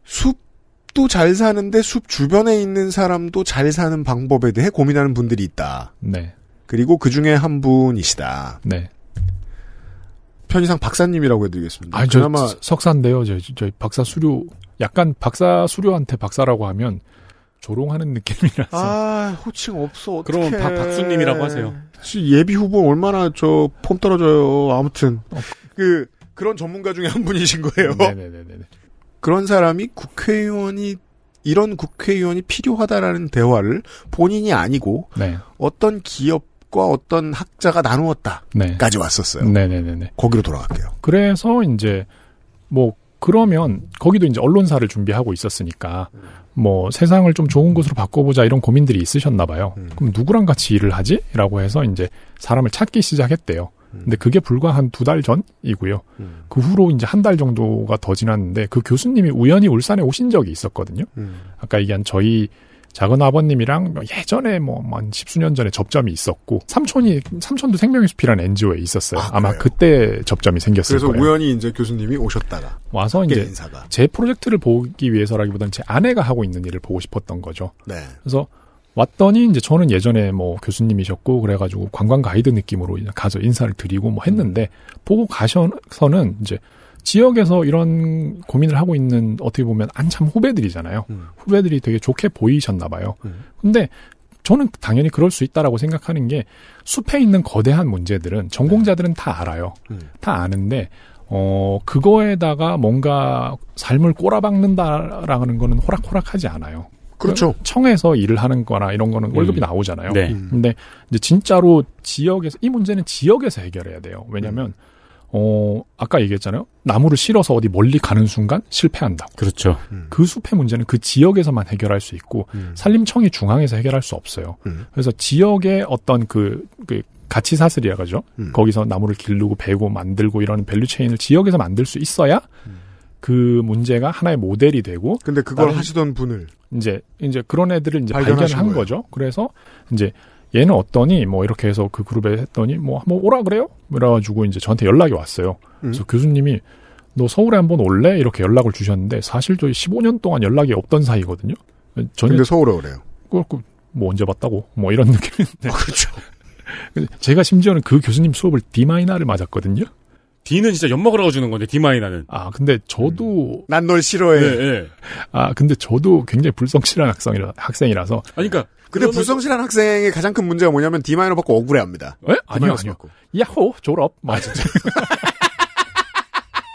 숲 네. 숲도 잘 사는데 숲 주변에 있는 사람도 잘 사는 방법에 대해 고민하는 분들이 있다. 네. 그리고 그 중에 한 분이시다. 네. 편의상 박사님이라고 해드리겠습니다. 아니, 그나마 저, 석사인데요. 저, 저 박사 수료 약간 박사 수료한테 박사라고 하면 조롱하는 느낌이라서. 아 호칭 없어. 어떡해. 그럼 다 박수님이라고 하세요. 예비 후보 얼마나 저 폼 떨어져요. 아무튼 어. 그 그런 전문가 중에 한 분이신 거예요. 네네네네. 네, 네, 네, 그런 사람이 국회의원이 이런 국회의원이 필요하다라는 대화를 본인이 아니고 네. 어떤 기업과 어떤 학자가 나누었다까지 네. 왔었어요. 네네네. 네 거기로 돌아갈게요. 그래서 이제 뭐 그러면 거기도 이제 언론사를 준비하고 있었으니까 뭐 세상을 좀 좋은 곳으로 바꿔보자 이런 고민들이 있으셨나 봐요. 음. 그럼 누구랑 같이 일을 하지? 라고 해서 이제 사람을 찾기 시작했대요. 음. 근데 그게 불과 한 두 달 전이고요. 음. 그 후로 이제 한 달 정도가 더 지났는데 그 교수님이 우연히 울산에 오신 적이 있었거든요. 음. 아까 얘기한 저희 작은 아버님이랑 뭐 예전에 뭐한 뭐 십수년 전에 접점이 있었고 삼촌이 삼촌도 생명의 숲이라는 NGO에 있었어요. 아, 마 그때 접점이 생겼을 그래서 거예요. 그래서 우연히 이제 교수님이 오셨다가 와서 이제 인사가. 제 프로젝트를 보기 위해서라기보다는 제 아내가 하고 있는 일을 보고 싶었던 거죠. 네. 그래서 왔더니 이제 저는 예전에 뭐 교수님이셨고 그래가지고 관광 가이드 느낌으로 가서 인사를 드리고 뭐 했는데 보고 가셔서는 이제 지역에서 이런 고민을 하고 있는 어떻게 보면 안참 후배들이잖아요. 음. 후배들이 되게 좋게 보이셨나 봐요. 음. 근데 저는 당연히 그럴 수 있다라고 생각하는 게 숲에 있는 거대한 문제들은 전공자들은 다 알아요. 음. 다 아는데 어 그거에다가 뭔가 삶을 꼬라박는다라는 거는 호락호락하지 않아요. 그렇죠. 그 청에서 일을 하는 거나 이런 거는 음. 월급이 나오잖아요. 네. 음. 근데 이제 진짜로 지역에서 이 문제는 지역에서 해결해야 돼요. 왜냐면 음. 어, 아까 얘기했잖아요. 나무를 실어서 어디 멀리 가는 순간 실패한다 그렇죠. 음. 그 숲의 문제는 그 지역에서만 해결할 수 있고, 음. 산림청이 중앙에서 해결할 수 없어요. 음. 그래서 지역의 어떤 그, 그, 가치 사슬이라 그러죠. 음. 거기서 나무를 기르고 베고 만들고 이런 밸류 체인을 지역에서 만들 수 있어야 음. 그 문제가 하나의 모델이 되고 근데 그걸 하시던 분을 이제 이제 그런 애들을 이제 발견한 거예요. 거죠. 그래서 이제 얘는 어떠니 뭐 이렇게 해서 그 그룹에 했더니 뭐 한번 뭐 오라 그래요? 그래가지고 이제 저한테 연락이 왔어요. 음. 그래서 교수님이 너 서울에 한번 올래? 이렇게 연락을 주셨는데 사실 저희 15년 동안 연락이 없던 사이거든요. 전는 근데 서울에 오래요. 그뭐 언제 봤다고? 뭐 이런 [laughs] 느낌인데. 아, 그렇죠. 제가 심지어는 그 교수님 수업을 디 마이너를 맞았거든요. D는 진짜 엿먹으라고 주는 건데 D 마이너는. 아 근데 저도 음. 난널 싫어해. 네, 네. 아 근데 저도 굉장히 불성실한 학생이라 학생이라서. 아니, 그러니까 근데 불성실한 학생의 가장 큰 문제가 뭐냐면 D 마이너 받고 억울해합니다. 에? 아니요 아니요. 받고. 야호 졸업. 맞아. [laughs]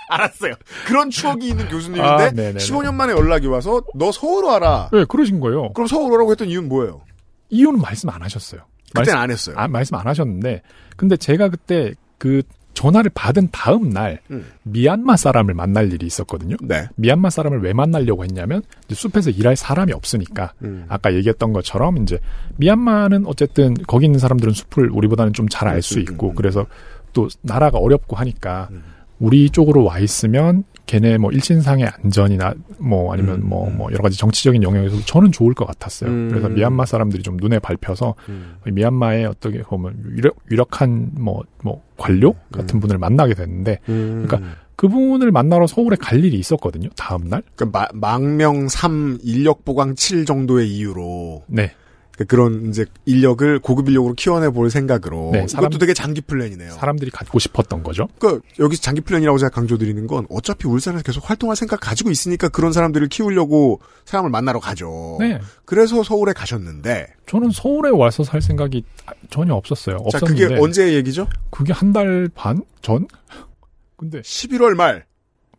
알았어요. 그런 추억이 있는 교수님인데 아, 15년 만에 연락이 와서 너 서울 와라. 네, 그러신 거예요. 그럼 서울 오라고 했던 이유는 뭐예요? 이유는 말씀 안 하셨어요. 그때는 말씀, 안 했어요. 아, 말씀 안 하셨는데 근데 제가 그때 그 전화를 받은 다음 날 음. 미얀마 사람을 만날 일이 있었거든요. 네. 미얀마 사람을 왜 만나려고 했냐면 숲에서 일할 사람이 없으니까 음. 아까 얘기했던 것처럼 이제 미얀마는 어쨌든 거기 있는 사람들은 숲을 우리보다는 좀 잘 알 수 있고 그래서 또 나라가 어렵고 하니까 음. 우리 쪽으로 와 있으면 걔네 뭐 일신상의 안전이나 뭐 아니면 뭐뭐 음. 뭐, 음. 뭐 여러 가지 정치적인 영역에서 저는 좋을 것 같았어요. 음. 그래서 미얀마 사람들이 좀 눈에 밟혀서 음. 미얀마의 어떻게 보면 유력 유력한 뭐뭐 뭐 관료 음. 같은 분을 만나게 됐는데 음. 그러니까 그분을 만나러 서울에 갈 일이 있었거든요. 다음 날. 그러니까 망명 3 인력 보강 7 정도의 이유로 네. 그러니까 그런 이제 인력을 고급 인력으로 키워내 볼 생각으로 네, 사람, 이것도 되게 장기 플랜이네요. 사람들이 갖고 싶었던 거죠. 그러니까 여기서 장기 플랜이라고 제가 강조드리는 건 어차피 울산에서 계속 활동할 생각 가지고 있으니까 그런 사람들을 키우려고 사람을 만나러 가죠. 네. 그래서 서울에 가셨는데 저는 서울에 와서 살 생각이 전혀 없었어요. 없었는데 자, 그게 언제 얘기죠? 그게 한 달 반 전? 근데 11월 말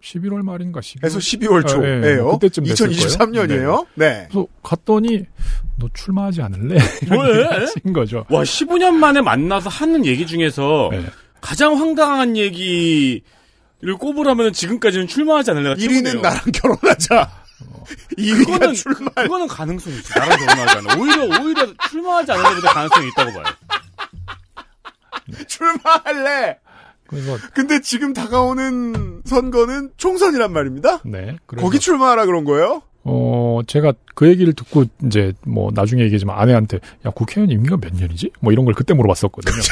11월 말인가 12월 해서 12월 초예요. 예, 예, 뭐 아, 그때쯤 2023년이에요. 네. 그래서 갔더니 너 출마하지 않을래? 왜? [laughs] 거죠. 와 15년 만에 만나서 하는 얘기 중에서 네. 가장 황당한 얘기를 꼽으라면 지금까지는 출마하지 않을래? 1위는 나랑 결혼하자. 어. [laughs] 이거는 출마. 그거는 가능성이 있어. 나랑 결혼하잖아. 오히려 오히려 출마하지 않을래보다 가능성이 있다고 봐요. [laughs] 출마할래. 그래서 근데 지금 다가오는 선거는 총선이란 말입니다. 네. 거기 출마하라 그런 거예요? 어, 제가 그 얘기를 듣고 이제 뭐 나중에 얘기하지만 아내한테 야, 국회의원 임기가 몇 년이지? 뭐 이런 걸 그때 물어봤었거든요. [laughs]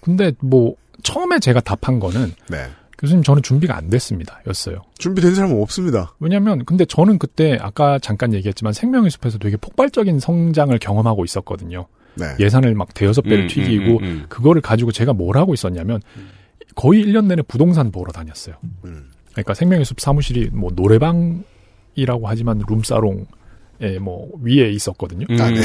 근데 뭐 처음에 제가 답한 거는 네. 교수님 저는 준비가 안 됐습니다. 였어요. 준비된 사람은 없습니다. 왜냐면 하 근데 저는 그때 아까 잠깐 얘기했지만 생명의 숲에서 되게 폭발적인 성장을 경험하고 있었거든요. 네. 예산을 막 대여섯 배를 음, 음 튀기고 음, 음, 그거를 가지고 제가 뭘 하고 있었냐면 음. 거의 1년 내내 부동산 보러 다녔어요. 음. 그러니까 생명의 숲 사무실이 뭐 노래방이라고 하지만 룸사롱 에뭐 위에 있었거든요. 음. 아, 네.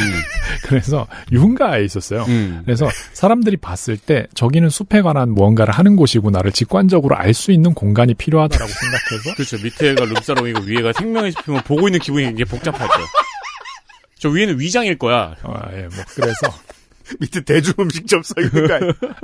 [laughs] 그래서 유흥가에 있었어요. 음. 그래서 사람들이 봤을 때 저기는 숲에 관한 무언가를 하는 곳이고나를 직관적으로 알 수 있는 공간이 필요하다라고 생각해서 [laughs] 그렇죠. 밑에가 룸사롱이고 위에가 생명의 숲이면 보고 있는 기분이 이제 복잡하죠. 저 위에는 위장일 거야. 아, 예, 뭐 그래서 [laughs] 밑에 대중음식점 써있는 거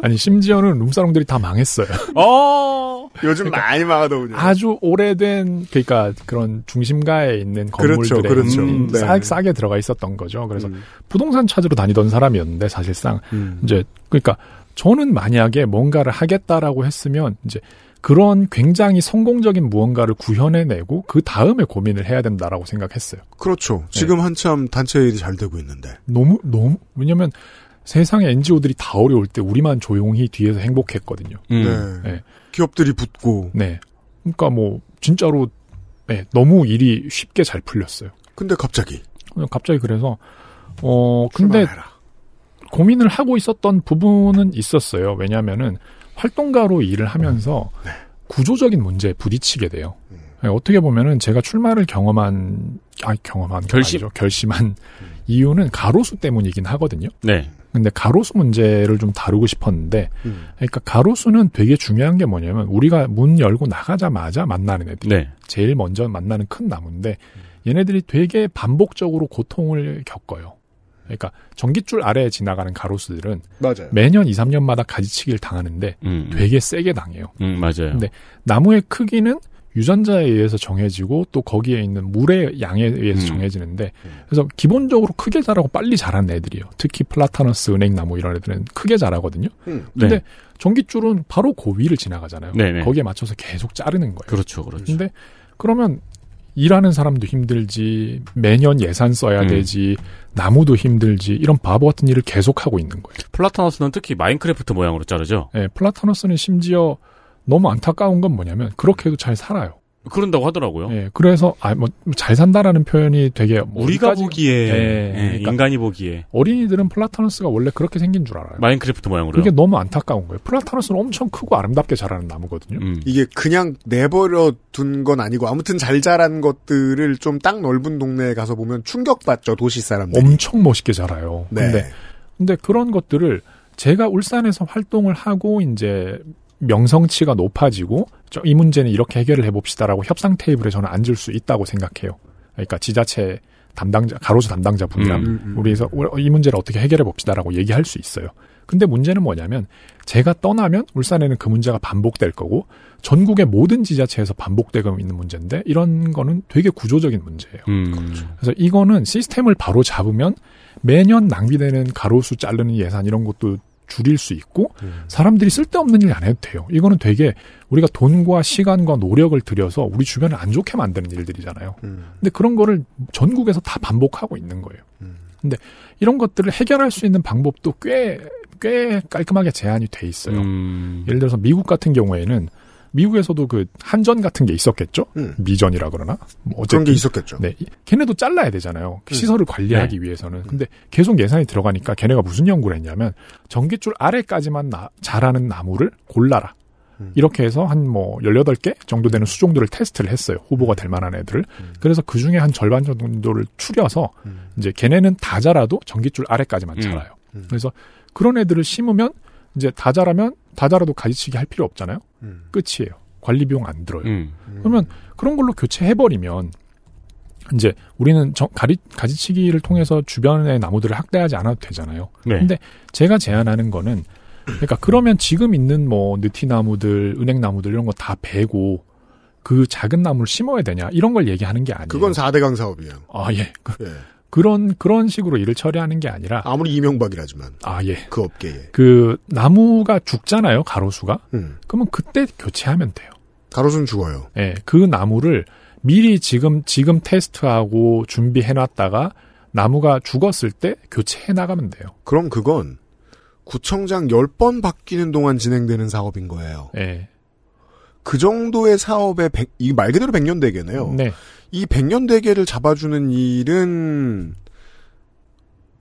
아니 심지어는 룸사롱들이 다 망했어요. [laughs] 어 요즘 그러니까 많이 망하더군요. 아주 오래된 그러니까 그런 중심가에 있는 건물들에 그렇죠, 음, 그렇죠. 음, 네. 싸, 싸게 들어가 있었던 거죠. 그래서 음. 부동산 찾으러 다니던 사람이었는데 사실상 음. 이제 그러니까 저는 만약에 뭔가를 하겠다라고 했으면 이제 그런 굉장히 성공적인 무언가를 구현해내고 그 다음에 고민을 해야 된다라고 생각했어요. 그렇죠. 네. 지금 네. 한참 단체 일이 잘 되고 있는데. 너무 너무 왜냐면 세상에 NGO들이 다 어려울 때 우리만 조용히 뒤에서 행복했거든요. 음. 네. 네. 기업들이 붙고. 네. 그러니까 뭐 진짜로 네, 너무 일이 쉽게 잘 풀렸어요. 근데 갑자기. 갑자기 그래서 어 근데 고민을 하고 있었던 부분은 있었어요. 왜냐하면은 활동가로 일을 하면서 음. 네. 구조적인 문제에 부딪히게 돼요. 음. 네, 어떻게 보면은 제가 출마를 경험한 아 경험한 결심 아니죠. 결심한 음. 이유는 가로수 때문이긴 하거든요. 네. 근데 가로수 문제를 좀 다루고 싶었는데, 음. 그러니까 가로수는 되게 중요한 게 뭐냐면 우리가 문 열고 나가자마자 만나는 애들, 네. 제일 먼저 만나는 큰 나무인데 얘네들이 되게 반복적으로 고통을 겪어요. 그러니까 전기줄 아래 에 지나가는 가로수들은 맞아요. 매년 2, 3년마다 가지치기를 당하는데 음, 음. 되게 세게 당해요. 음, 맞아요. 근데 나무의 크기는 유전자에 의해서 정해지고 또 거기에 있는 물의 양에 의해서 음. 정해지는데 음. 그래서 기본적으로 크게 자라고 빨리 자란 애들이요. 특히 플라타너스 은행나무 이런 애들은 크게 자라거든요. 음. 네. 근데 네. 전기줄은 바로 고 그 위를 지나가잖아요. 네네. 네. 거기에 맞춰서 계속 자르는 거예요. 그렇죠, 그렇죠. 근데 그러면 일하는 사람도 힘들지 매년 예산 써야 음. 되지 나무도 힘들지 이런 바보 같은 일을 계속 하고 있는 거예요. 플라타너스는 특히 마인크래프트 모양으로 자르죠. 네, 플라타너스는 심지어 너무 안타까운 건 뭐냐면 그렇게 해도 잘 살아요. 그런다고 하더라고요. 예, 그래서 아 뭐 잘 산다라는 표현이 되게 뭐 우리가 보기에 예, 예, 그러니까 인간이 보기에 어린이들은 플라타너스가 원래 그렇게 생긴 줄 알아요. 마인크래프트 모양으로. 그게 너무 안타까운 거예요. 플라타너스는 엄청 크고 아름답게 자라는 나무거든요. 음. 이게 그냥 내버려 둔 건 아니고 아무튼 잘 자란 것들을 좀 딱 넓은 동네에 가서 보면 충격받죠 도시 사람들 엄청 멋있게 자라요. 네. 근데 근데 그런 것들을 제가 울산에서 활동을 하고 이제 명성치가 높아지고 이 문제는 이렇게 해결을 해봅시다라고 협상 테이블에 저는 앉을 수 있다고 생각해요. 그러니까 지자체 담당자 가로수 담당자 분이랑 음, 음. 음. 우리에서 이 문제를 어떻게 해결해 봅시다라고 얘기할 수 있어요. 근데 문제는 뭐냐면 제가 떠나면 울산에는 그 문제가 반복될 거고 전국의 모든 지자체에서 반복되고 있는 문제인데 이런 거는 되게 구조적인 문제예요. 음. 그렇죠. 그래서 이거는 시스템을 바로 잡으면 매년 낭비되는 가로수 자르는 예산 이런 것도 줄일 수 있고 음. 사람들이 쓸데없는 일 안 해도 돼요. 이거는 되게 우리가 돈과 시간과 노력을 들여서 우리 주변을 안 좋게 만드는 일들이잖아요. 음. 근데 그런 거를 전국에서 다 반복하고 있는 거예요. 음. 근데 이런 것들을 해결할 수 있는 방법도 꽤, 꽤 깔끔하게 제한이 돼 있어요. 음. 예를 들어서 미국 같은 경우에는 미국에서도 그 한전 같은 게 있었겠죠. 음. 미전이라 그러나 뭐 어쨌든 그런 게 있었겠죠. 네, 걔네도 잘라야 되잖아요. 그 음. 시설을 관리하기 네. 위해서는. 근데 계속 예산이 들어가니까 걔네가 무슨 연구를 했냐면 전기줄 아래까지만 나, 자라는 나무를 골라라. 음. 이렇게 해서 한 뭐 18개 정도 되는 수종들을 테스트를 했어요. 후보가 될 만한 애들을. 음. 그래서 그 중에 한 절반 정도를 추려서 음. 이제 걔네는 다 자라도 전기줄 아래까지만 음. 자라요. 음. 그래서 그런 애들을 심으면 이제 다 자라면 다다라도 가지치기 할 필요 없잖아요. 음. 끝이에요. 관리 비용 안 들어요. 음. 그러면 그런 걸로 교체해버리면 이제 우리는 저, 가리, 가지치기를 통해서 주변의 나무들을 학대하지 않아도 되잖아요. 네. 근데 제가 제안하는 거는 그러니까 그러면 지금 있는 뭐 느티나무들, 은행나무들 이런 거 다 베고 그 작은 나무를 심어야 되냐 이런 걸 얘기하는 게 아니에요. 그건 4대강 사업이에요. 아 예. 예. 그런 그런 식으로 일을 처리하는 게 아니라 아무리 이명박이라지만 아예그 업계에 그 나무가 죽잖아요 가로수가 음. 그러면 그때 교체하면 돼요 가로수는 죽어요 예그 나무를 미리 지금 지금 테스트하고 준비해 놨다가 나무가 죽었을 때 교체해 나가면 돼요 그럼 그건 구청장 10번 바뀌는 동안 진행되는 사업인 거예요 예. 그 정도의 사업에 100, 이말 그대로 100년 되겠네요 네. 이 백년 대계를 잡아주는 일은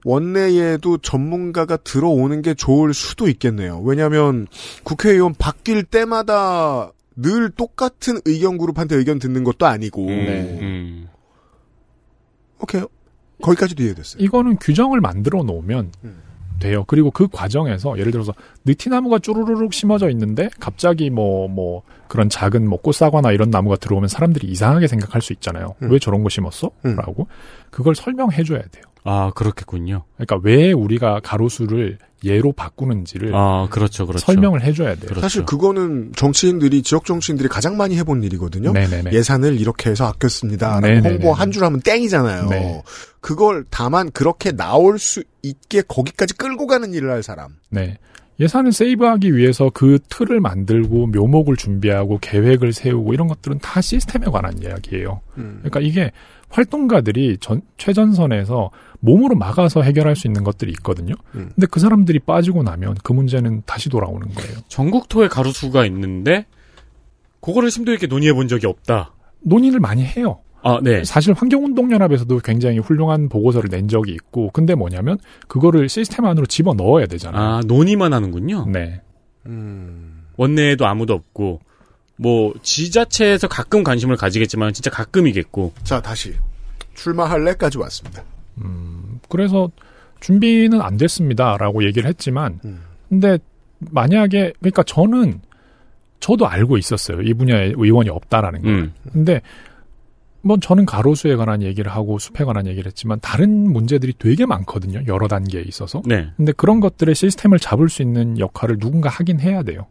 원내에도 전문가가 들어오는 게 좋을 수도 있겠네요. 왜냐하면 국회의원 바뀔 때마다 늘 똑같은 의견 그룹한테 의견 듣는 것도 아니고. 음, 네. 음. 오케이. 거기까지도 이해됐어요. 이거는 규정을 만들어 놓으면 음. 돼요. 그리고 그 과정에서 예를 들어서 느티나무가 쭈루루룩 심어져 있는데 갑자기 뭐뭐 뭐 그런 작은 뭐 꽃사과나 이런 나무가 들어오면 사람들이 이상하게 생각할 수 있잖아요. 음. 왜 저런 거 심었어? 음. 라고 그걸 설명해 줘야 돼요. 아, 그렇겠군요. 그러니까 왜 우리가 가로수를 예로 바꾸는지를 아, 그렇죠, 그렇죠. 설명을 해줘야 돼요. 그렇죠. 사실 그거는 정치인들이 지역 정치인들이 가장 많이 해본 일이거든요. 네네네. 예산을 이렇게 해서 아꼈습니다 홍보 한 줄 하면 땡이잖아요. 네. 그걸 다만 그렇게 나올 수 있게 거기까지 끌고 가는 일을 할 사람. 네. 예산을 세이브하기 위해서 그 틀을 만들고 묘목을 준비하고 계획을 세우고 이런 것들은 다 시스템에 관한 이야기예요. 음. 그러니까 이게 활동가들이 전, 최전선에서 몸으로 막아서 해결할 수 있는 것들이 있거든요. 음. 근데 그 사람들이 빠지고 나면 그 문제는 다시 돌아오는 거예요. 전국토에 가로수가 있는데 그거를 심도 있게 논의해 본 적이 없다. 논의를 많이 해요. 아, 네. 사실 환경운동연합에서도 굉장히 훌륭한 보고서를 낸 적이 있고, 근데 뭐냐면, 그거를 시스템 안으로 집어 넣어야 되잖아요. 아, 논의만 하는군요? 네. 음... 원내에도 아무도 없고, 뭐, 지자체에서 가끔 관심을 가지겠지만, 진짜 가끔이겠고. 자, 다시. 출마할래까지 왔습니다. 음, 그래서 준비는 안 됐습니다라고 얘기를 했지만, 음. 근데 만약에 그러니까 저는 저도 알고 있었어요 이분야에 의원이 없다라는 걸. 음. 근데 뭐 저는 가로수에 관한 얘기를 하고 숲에 관한 얘기를 했지만 다른 문제들이 되게 많거든요 여러 단계에 있어서. 네. 근데 그런 것들의 시스템을 잡을 수 있는 역할을 누군가 하긴 해야 돼요.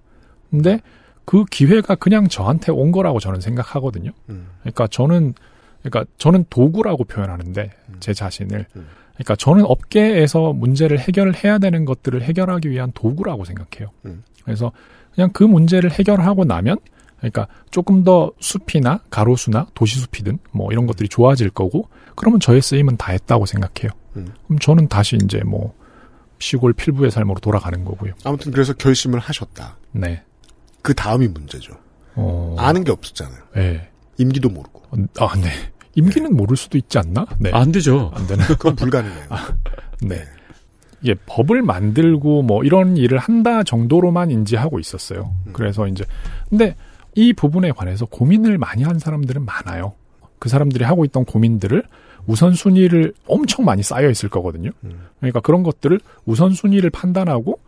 근데 그 기회가 그냥 저한테 온 거라고 저는 생각하거든요. 음. 그러니까 저는 그러니까 저는 도구라고 표현하는데 음. 제 자신을 음. 그러니까 저는 업계에서 문제를 해결해야 되는 것들을 해결하기 위한 도구라고 생각해요. 음. 그래서 그냥 그 문제를 해결하고 나면 그러니까 조금 더 숲이나 가로수나 도시숲이든 뭐 이런 것들이 좋아질 거고 그러면 저의 쓰임은 다 했다고 생각해요. 음. 그럼 저는 다시 이제 뭐 시골 필부의 삶으로 돌아가는 거고요. 아무튼 그래서 결심을 하셨다. 네. 그 다음이 문제죠. 어... 아는 게 없었잖아요. 네. 임기도 모르고. 어, 아, 네. 임기는 모를 수도 있지 않나? 네. 아, 안 되죠. 안 되나? [laughs] 그건 불가능해요. 아, 네. 이게 법을 만들고 뭐 이런 일을 한다 정도로만 인지하고 있었어요. 음. 그래서 이제 근데 이 부분에 관해서 고민을 많이 한 사람들은 많아요. 그 사람들이 하고 있던 고민들을 우선순위를 엄청 많이 쌓여 있을 거거든요. 음. 그러니까 그런 것들을 우선순위를 판단하고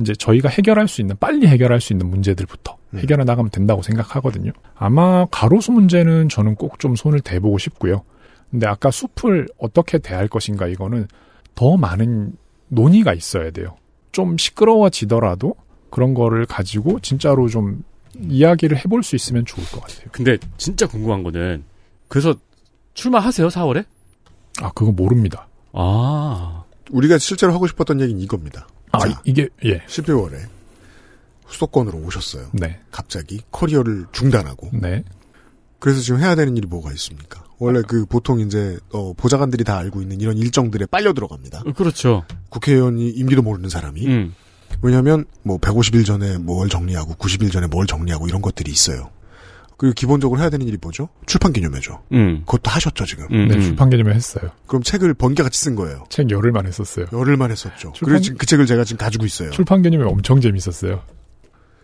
이제 저희가 해결할 수 있는 빨리 해결할 수 있는 문제들부터 네. 해결해 나가면 된다고 생각하거든요. 아마 가로수 문제는 저는 꼭 좀 손을 대보고 싶고요. 근데 아까 숲을 어떻게 대할 것인가 이거는 더 많은 논의가 있어야 돼요. 좀 시끄러워지더라도 그런 거를 가지고 진짜로 좀 이야기를 해볼 수 있으면 좋을 것 같아요. 근데 진짜 궁금한 거는 그래서 출마하세요 4월에? 아 그거 모릅니다. 아 우리가 실제로 하고 싶었던 얘기는 이겁니다. 아 자, 이게 예. 12월에 수도권으로 오셨어요. 네. 갑자기 커리어를 중단하고. 네. 그래서 지금 해야 되는 일이 뭐가 있습니까? 원래 그 보통 이제 어, 보좌관들이 다 알고 있는 이런 일정들에 빨려 들어갑니다. 어, 그렇죠. 국회의원이 임기도 모르는 사람이 음. 왜냐하면 뭐 150일 전에 뭘 정리하고 90일 전에 뭘 정리하고 이런 것들이 있어요. 그리고 기본적으로 해야 되는 일이 뭐죠? 출판 기념회죠. 음. 그것도 하셨죠 지금. 음. 네, 음. 출판 기념회 했어요. 그럼 책을 번개 같이 쓴 거예요. 책 열흘만 했었어요. 열흘만 했었죠. 출판... 그리고 그 책을 제가 지금 가지고 있어요. 출판 기념회 엄청 재밌었어요.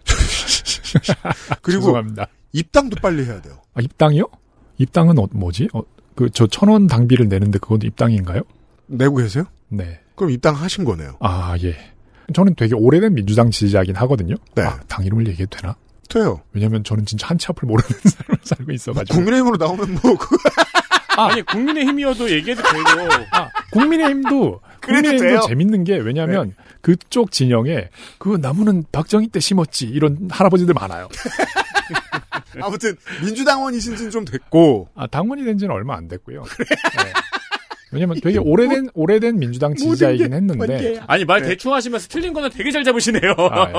[laughs] 그리고 죄송합니다. 입당도 빨리 해야 돼요. 아, 입당이요? 입당은 어, 뭐지? 어, 그저 천원 당비를 내는데 그건 입당인가요? 내고 계세요? 네. 그럼 입당하신 거네요. 아 예. 저는 되게 오래된 민주당 지지자긴 이 하거든요. 네. 아, 당 이름을 얘기해도 되나? 돼요. 왜냐면 저는 진짜 한치 앞을 모르는 삶을 [laughs] 살고 있어가지고. 국민의힘으로 나오면 뭐. 아, 니 국민의힘이어도 얘기해도 되고. 아, 국민의힘도 [laughs] 국민의힘도 돼요. 재밌는 게왜냐면 네. 그쪽 진영에 그 나무는 박정희 때 심었지 이런 할아버지들 많아요. 아무튼 민주당원이신지는 좀 됐고. 아 당원이 된지는 얼마 안 됐고요. 그래. 네. 왜냐면 되게 오래된 뭐, 오래된 민주당 지지자이긴 했는데 뭔게야. 아니 말 네. 대충 하시면서 틀린 거는 되게 잘 잡으시네요. 아, 예.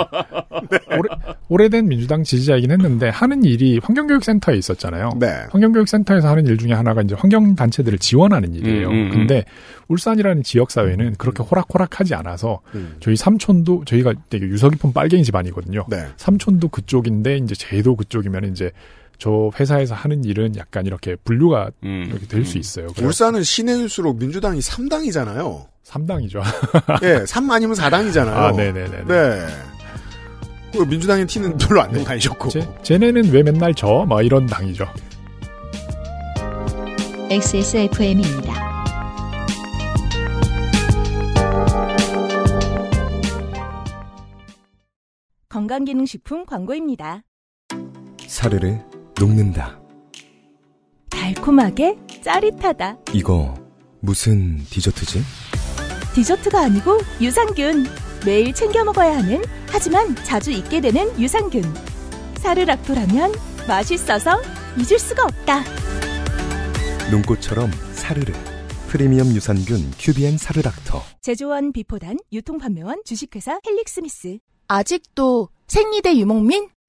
[laughs] 네. 오래, 오래된 민주당 지지자이긴 했는데 하는 일이 환경교육센터에 있었잖아요. 네. 환경교육센터에서 하는 일 중에 하나가 이제 환경 단체들을 지원하는 일이에요. 음, 음, 음. 근데 울산이라는 지역 사회는 그렇게 음. 호락호락하지 않아서 음. 저희 삼촌도 저희가 되게 유서 깊은 빨갱이 집안이거든요. 네. 삼촌도 그쪽인데 이제 제도 그쪽이면 이제 저 회사에서 하는 일은 약간 이렇게 분류가 음, 이렇게 될수 음. 있어요. 울산은 시내일수록 민주당이 3당이잖아요. 3당이죠. [laughs] 예, 3 아니면 4당이잖아요. 아, 네네 네. 네. 그 민주당의 티는 네. 별로 안내 다니셨고. 제, 쟤네는 왜 맨날 저? 막 이런 당이죠. XSFM입니다. 건강기능식품 광고입니다. 사르르 녹는다. 달콤하게 짜릿하다. 이거 무슨 디저트지? 디저트가 아니고 유산균. 매일 챙겨 먹어야 하는 하지만 자주 잊게 되는 유산균. 사르락토라면 맛있어서 잊을 수가 없다. 눈꽃처럼 사르르. 프리미엄 유산균 큐비엔 사르락토. 제조원 비포단 유통판매원 주식회사 헬릭스미스. 아직도 생리대 유목민?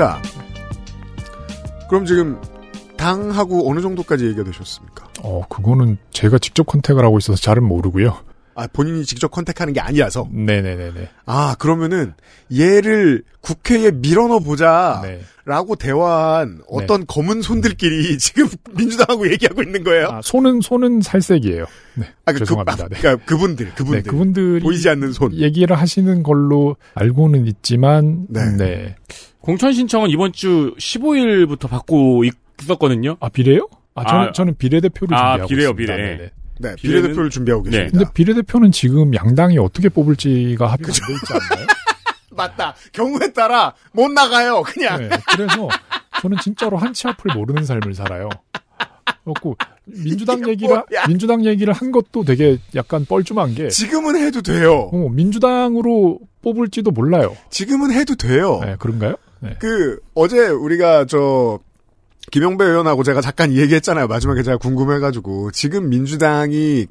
자, 그럼 지금 당하고 어느 정도까지 얘기가 되셨습니까? 어, 그거는 제가 직접 컨택을 하고 있어서 잘은 모르고요. 아, 본인이 직접 컨택하는 게 아니라서. 네네네네. 아, 그러면은 얘를 국회에 밀어넣어 보자. 네. 라고 대화한 어떤 네. 검은 손들끼리 [laughs] 지금 민주당하고 얘기하고 있는 거예요. 아, 손은 손은 살색이에요. 네. 아, 그, 죄송합니다. 네. 그, 러니까 그분들, 그분들. 네, 그분들이 보이지 않는 손. 얘기를 하시는 걸로 알고는 있지만 네. 네. 공천 신청은 이번 주 15일부터 받고 있었거든요. 아, 비례요? 아, 저는, 아, 저는 비례대표를 아, 준비하고 아, 비례요, 있습니다. 비례. 네네. 네. 네, 비례대표를 준비하고 네. 계십니다. 네. 근데 비례대표는 지금 양당이 어떻게 뽑을지가 합의가 돼 있지 않나요? [laughs] 맞다. 경우에 따라 못 나가요. 그냥. 네, 그래서 저는 진짜로 한치 앞을 모르는 삶을 살아요. 그렇고 민주당 얘기를 뭐 민주당 얘기를 한 것도 되게 약간 뻘쭘한 게 지금은 해도 돼요. 어, 민주당으로 뽑을지도 몰라요. 지금은 해도 돼요. 네, 그런가요? 네. 그 어제 우리가 저 김영배 의원하고 제가 잠깐 얘기했잖아요. 마지막에 제가 궁금해가지고 지금 민주당이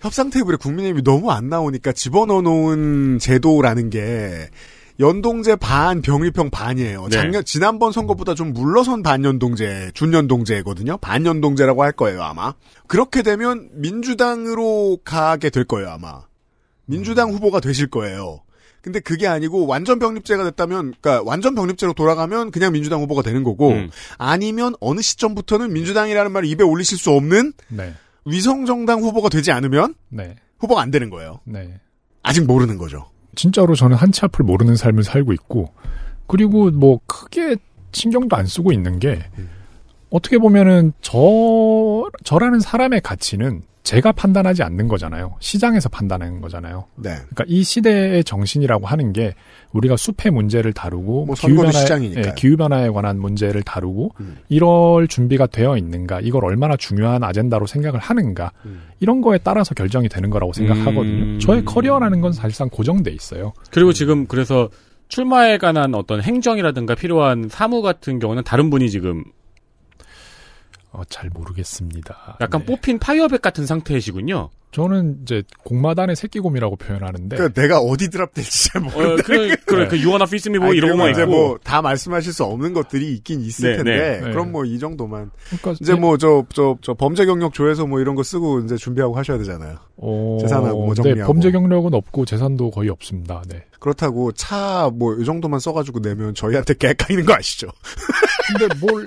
협상 테이블에 국민의힘이 너무 안 나오니까 집어넣어 놓은 제도라는 게 연동제 반 병위평 반이에요. 네. 작년 지난번 선거보다 좀 물러선 반연동제 준연동제거든요. 반연동제라고 할 거예요 아마. 그렇게 되면 민주당으로 가게 될 거예요 아마. 민주당 음. 후보가 되실 거예요. 근데 그게 아니고 완전 병립제가 됐다면, 그러니까 완전 병립제로 돌아가면 그냥 민주당 후보가 되는 거고, 음. 아니면 어느 시점부터는 민주당이라는 말을 입에 올리실 수 없는 네. 위성 정당 후보가 되지 않으면 네. 후보가 안 되는 거예요. 네. 아직 모르는 거죠. 진짜로 저는 한 치 앞을 모르는 삶을 살고 있고, 그리고 뭐 크게 신경도 안 쓰고 있는 게. 음. 어떻게 보면은 저 저라는 사람의 가치는 제가 판단하지 않는 거잖아요. 시장에서 판단하는 거잖아요. 네. 그러니까 이 시대의 정신이라고 하는 게 우리가 숲의 문제를 다루고 뭐 기후 변화에 예, 기후 변화에 관한 문제를 다루고 음. 이럴 준비가 되어 있는가, 이걸 얼마나 중요한 아젠다로 생각을 하는가 음. 이런 거에 따라서 결정이 되는 거라고 생각하거든요. 음. 저의 커리어라는 건 사실상 고정돼 있어요. 그리고 음. 지금 그래서 출마에 관한 어떤 행정이라든가 필요한 사무 같은 경우는 다른 분이 지금 어, 잘 모르겠습니다. 약간 네. 뽑힌 파이어백 같은 상태이시군요. 저는 이제 공마단의 새끼곰이라고 표현하는데. 그러니까 내가 어디 드랍될지 잘 어, 모른다. 어, 그래, 그래, 그 유아나 피스미 뭐 이런 거 이제 뭐다 말씀하실 수 없는 것들이 있긴 있을 네, 텐데. 네. 그럼 네. 뭐이 정도만. 그러니까 이제 네. 뭐저저저 범죄 경력 조회서 뭐 이런 거 쓰고 이제 준비하고 하셔야 되잖아요. 어, 재산하고 뭐 네, 정리하고. 네, 범죄 경력은 없고 재산도 거의 없습니다. 네. 그렇다고 차 뭐 이 정도만 써가지고 내면 저희한테 깨까이는거 아시죠? 근데 뭘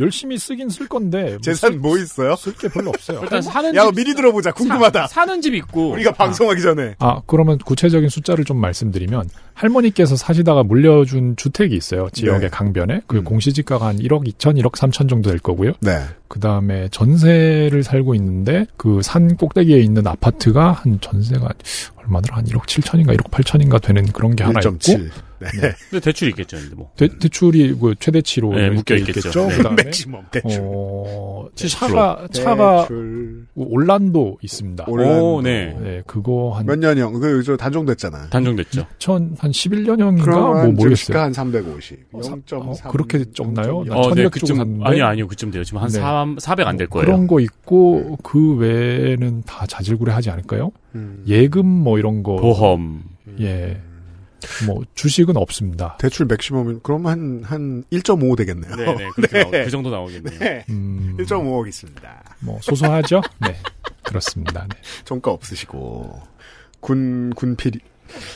열심히 쓰긴 쓸 건데 뭐 재산 뭐 있어요? 쓸 게 별로 없어요. 일단 어, 뭐? 사는 야 집, 미리 들어보자 궁금하다. 사, 는집 있고 우리가 아. 방송하기 아, 전에 아 그러면 구체적인 숫자를 좀 말씀드리면 할머니께서 사시다가 물려준 주택이 있어요 지역의 네. 강변에 그 음. 공시지가가 한 1억 2천 1억 3천 정도 될 거고요. 네. 그 다음에 전세를 살고 있는데 그 산 꼭대기에 있는 아파트가 한 전세가 얼마더라 한 1억 7천인가 1억 8천인가 되는 그런 게 1. 하나 있고 네. 네. 근데 대출이 있겠죠, 근데 뭐. 대, 대출이 뭐 그 최대치로 네, 묶여 있겠죠. 네. 그 맥시멈 대출. 어, 차가 차가 대출. 올란도 있습니다. 올란도. 오, 네. 네, 그거 한 몇 년형? 그저 단종됐잖아. 단종됐죠. 2000한 11년형인가 뭐 모르겠어요. 한 350. 0.3. 어, 어 그렇게 적나요? 어, 네, 그쯤 샀는데. 아니요, 아니요. 그쯤 돼요. 지금 한 네. 3, 400 안될 어, 거예요. 그런 거 있고 네. 그 외에는 다 자질구레 하지 않을까요? 음. 예금 뭐 이런 거 보험. 음. 예. 뭐 주식은 없습니다. 대출 맥시멈이 그럼 한 한 1.5 되겠네요. 네네, 네, 그렇게 [laughs] 네. 그 정도 나오겠네요. 네. 음, 1.5억 있습니다. 뭐 소소하죠? 네, 그렇습니다. 네. 종가 없으시고 군 군필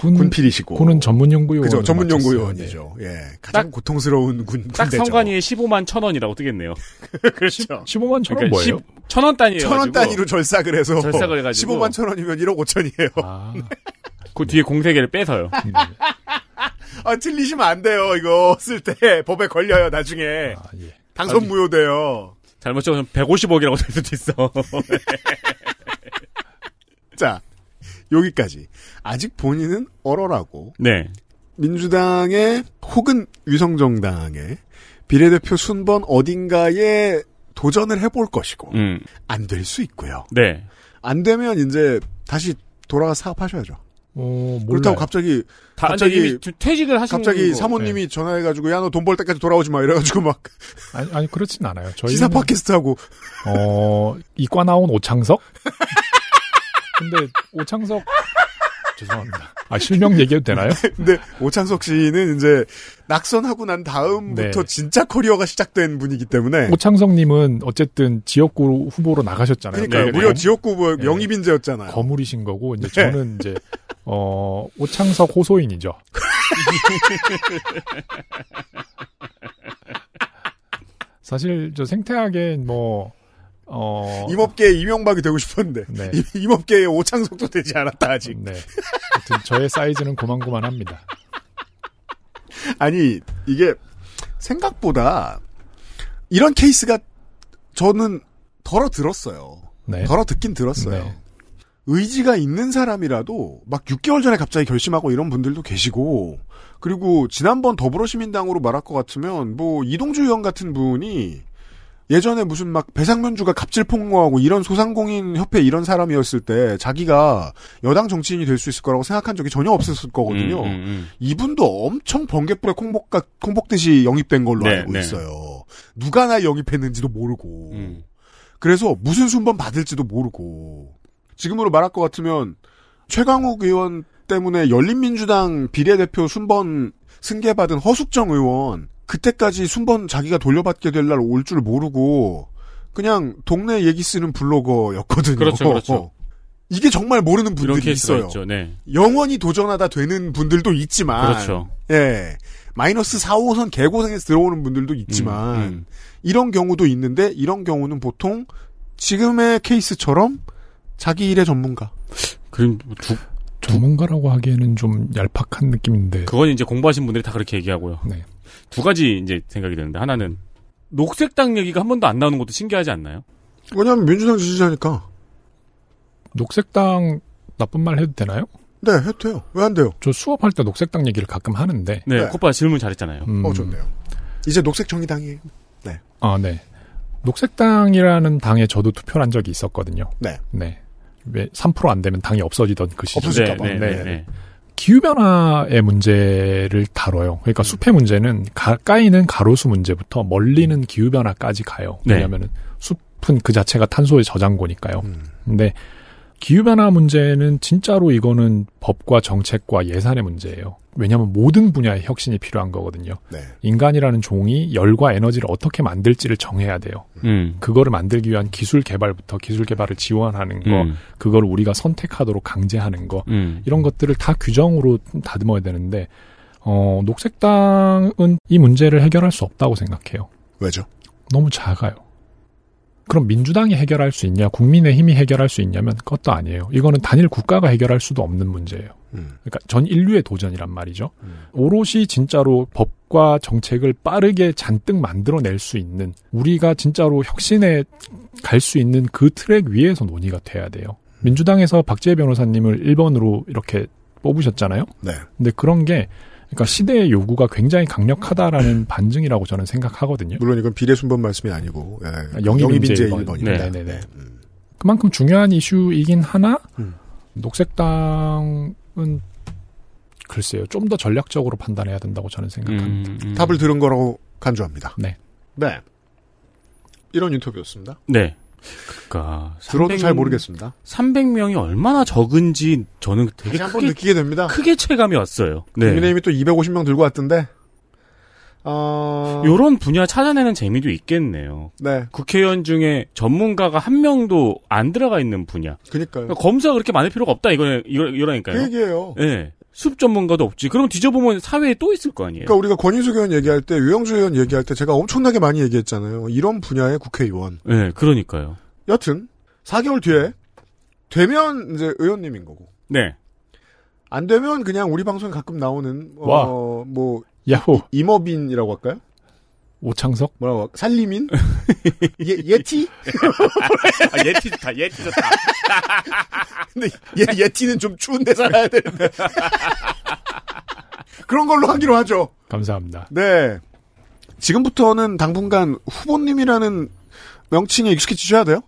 군, 군필이시고 군은 전문연구요원 그죠 전문연구요원이죠. 네. 예, 가장 딱, 고통스러운 군. 딱 군대죠. 성관이의 15만 천 원이라고 뜨겠네요. [laughs] 그렇죠. 15만 천원 그러니까 뭐예요? 천원 단위예요. 천원 단위로 절삭을 해서 절삭을 해가지고 15만 천 원이면 1억 5천이에요. 아, [laughs] 네. 그 뒤에 공세계를 뺏어요 [laughs] 네. 아, 틀리시면 안 돼요. 이거 쓸 때 [laughs] 법에 걸려요. 나중에 아, 예. 당선 아니, 무효돼요. 잘못 적으면 150억이라고 될 수도 있어. [laughs] 자 여기까지 아직 본인은 얼얼하고 네. 민주당의 혹은 위성정당의 비례대표 순번 어딘가에 도전을 해볼 것이고 음. 안될 수 있고요. 네. 안 되면 이제 다시 돌아가 사업하셔야죠. 어, 그렇다고 갑자기 다, 갑자기 퇴직을 하신 갑자기 사모님이 네. 전화해가지고 야 너 돈 벌 때까지 돌아오지 마 이래가지고 막 아니 아니 그렇진 않아요. 저희 시사 팟캐스트하고 어 이과 나온 오창석 근데 오창석 죄송합니다. 아, 실명 얘기해도 되나요? 근데 [laughs] 네, 오창석 씨는 이제 낙선하고 난 다음부터 네. 진짜 커리어가 시작된 분이기 때문에 오창석 님은 어쨌든 지역구 후보로 나가셨잖아요. 그러니까 네, 무려 네. 지역구 후보 네. 영입 인재였잖아요. 거물이신 거고 이제 저는 이제 어 오창석 호소인이죠. [laughs] 사실 저 생태학에 뭐 어... 임업계 의 이명박이 되고 싶었는데 네. [laughs] 임업계의 오창석도 되지 않았다 아직. 네. 하여튼 저의 사이즈는 고만고만합니다. 아니 이게 생각보다 이런 케이스가 저는 덜어 들었어요. 네. 덜어 듣긴 들었어요. 네. 의지가 있는 사람이라도 막 6개월 전에 갑자기 결심하고 이런 분들도 계시고 그리고 지난번 더불어시민당으로 말할 것 같으면 뭐 이동주 의원 같은 분이 예전에 무슨 막 배상면주가 갑질 폭로하고 이런 소상공인 협회 이런 사람이었을 때 자기가 여당 정치인이 될 수 있을 거라고 생각한 적이 전혀 없었을 거거든요. 음, 음, 음. 이분도 엄청 번개불에 콩복가 콩복듯이 영입된 걸로 네, 알고 네. 있어요. 누가 나 영입했는지도 모르고. 음. 그래서 무슨 순번 받을지도 모르고. 지금으로 말할 것 같으면 최강욱 의원 때문에 열린민주당 비례대표 순번 승계받은 허숙정 의원 그때까지 순번 자기가 돌려받게 될 날 올 줄 모르고 그냥 동네 얘기 쓰는 블로거였거든요. 그렇죠, 그렇죠. [laughs] 이게 정말 모르는 분들이 있어요. 있죠, 네. 영원히 도전하다 되는 분들도 있지만, 그렇죠. 예, 마이너스 4, 5선 개고생에 들어오는 분들도 있지만 음, 음. 이런 경우도 있는데 이런 경우는 보통 지금의 케이스처럼 자기 일의 전문가. 그럼 두, 전문가라고 하기에는 좀 얄팍한 느낌인데. 그건 이제 공부하신 분들이 다 그렇게 얘기하고요. 네. 두 가지 이제 생각이 드는데 하나는 녹색당 얘기가 한 번도 안 나오는 것도 신기하지 않나요? 왜냐하면 민주당 지지자니까. 녹색당 나쁜 말 해도 되나요? 네, 해도 돼요. 왜 안 돼요? 저 수업할 때 녹색당 얘기를 가끔 하는데. 네, 네. 코빠 질문 잘했잖아요. 음... 어, 좋네요. 이제 녹색정의당이. 네. 아, 네. 녹색당이라는 당에 저도 투표를 한 적이 있었거든요. 네. 네. 왜 3%안 되면 당이 없어지던 그 시절. 없어질까봐. 네, 네, 네, 네. 기후변화의 문제를 다뤄요. 그러니까 음. 숲의 문제는 가까이는 가로수 문제부터 멀리는 음. 기후변화까지 가요. 왜냐하면 네. 숲은 그 자체가 탄소의 저장고니까요. 음. 근데 기후변화 문제는 진짜로 이거는 법과 정책과 예산의 문제예요. 왜냐하면 모든 분야의 혁신이 필요한 거거든요. 네. 인간이라는 종이 열과 에너지를 어떻게 만들지를 정해야 돼요. 음. 그거를 만들기 위한 기술 개발부터 기술 개발을 지원하는 거, 음. 그걸 우리가 선택하도록 강제하는 거, 음. 이런 것들을 다 규정으로 다듬어야 되는데, 어, 녹색당은 이 문제를 해결할 수 없다고 생각해요. 왜죠? 너무 작아요. 그럼 민주당이 해결할 수 있냐, 국민의힘이 해결할 수 있냐면 그것도 아니에요. 이거는 단일 국가가 해결할 수도 없는 문제예요. 음. 그러니까 전 인류의 도전이란 말이죠. 음. 오롯이 진짜로 법과 정책을 빠르게 잔뜩 만들어낼 수 있는 우리가 진짜로 혁신에 갈 수 있는 그 트랙 위에서 논의가 돼야 돼요. 음. 민주당에서 박재혜 변호사님을 1번으로 이렇게 뽑으셨잖아요. 네. 근데 그런 게 그러니까 시대의 요구가 굉장히 강력하다라는 음. 반증이라고 저는 생각하거든요. 물론 이건 비례순번 말씀이 아니고 예. 아, 영입인재 1번입니다. 네. 네. 네. 네 음. 그만큼 중요한 이슈이긴 하나 음. 녹색당은 글쎄요 좀 더 전략적으로 판단해야 된다고 저는 생각합니다. 음, 음, 답을 들은 거라고 간주합니다. 네. 네. 이런 인터뷰였습니다. 네. 그러니까 들어도 잘 모르겠습니다. 300명이 얼마나 적은지 저는 되게 한번 느끼게 됩니다. 크게 체감이 왔어요. 네. 국민의힘이 또 250명 들고 왔던데. 어... 요런 분야 찾아내는 재미도 있겠네요. 네. 국회의원 중에 전문가가 한 명도 안 들어가 있는 분야. 그니까요. 그러니까 검사 가 그렇게 많을 필요가 없다, 이거, 이거, 이러니까요. 그 얘기예요. 네. 수습 전문가도 없지. 그럼 뒤져보면 사회에 또 있을 거 아니에요. 그러니까 우리가 권인숙 의원 얘기할 때, 유영주 의원 얘기할 때 제가 엄청나게 많이 얘기했잖아요. 이런 분야의 국회의원. 네, 그러니까요. 여튼 4개월 뒤에 되면 이제 의원님인 거고. 네. 안 되면 그냥 우리 방송에 가끔 나오는 어, 와. 뭐 야호 임어빈이라고 할까요? 오창석? 뭐라고? 살림인 예, 예티? [laughs] 아, 예티 좋다, 예티 좋다. [laughs] 근데 예, 예티는 좀 추운데 살아야 되는데. [laughs] 그런 걸로 하기로 하죠. 감사합니다. 네. 지금부터는 당분간 후보님이라는 명칭에 익숙해지셔야 돼요?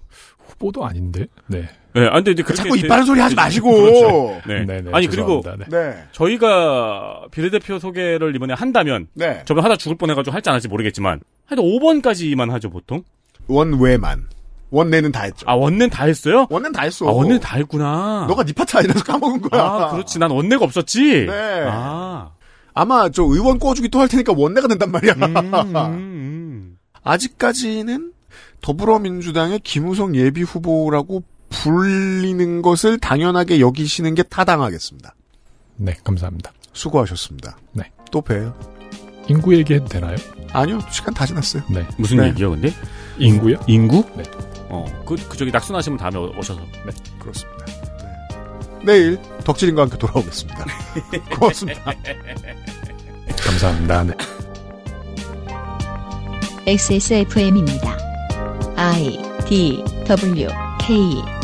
후보도 아닌데. 네. 네, 안 아, 근데 자꾸 이빨 소리 하지 마시고. 그렇죠. 네. 네네, 네, 아니 죄송합니다. 그리고 네. 네. 저희가 비례대표 소개를 이번에 한다면 네. 저번 하다 죽을 뻔해가지고 할지 안 할지 모르겠지만 하여튼 5번까지만 하죠 보통. 원외만. 원내는 다 했죠. 아 원내는 다 했어요? 원내는 다 했어. 아, 원내는 다 했구나. 너가 네 파트 아니라서 까먹은 거야. 아 그렇지. 난 원내가 없었지. 네. 아. 아마 저 의원 꿔주기또 할 테니까 원내가 된단 말이야. 음, 음, 음. 아직까지는 더불어민주당의 김우성 예비 후보라고 불리는 것을 당연하게 여기시는 게 타당하겠습니다. 네, 감사합니다. 수고하셨습니다. 네. 또 봬요. 인구 얘기해도 되나요? 아니요, 시간 다 지났어요. 네. 무슨 네. 얘기요, 근데? 인구요? 인구? 네. 어, 그, 그, 저기 낙순하시면 다음에 오셔서. 네. 그렇습니다. 네. 내일 덕질인과 함께 돌아오겠습니다. [laughs] 고맙습니다. 감사합니다. 네. XSFM입니다. I D W K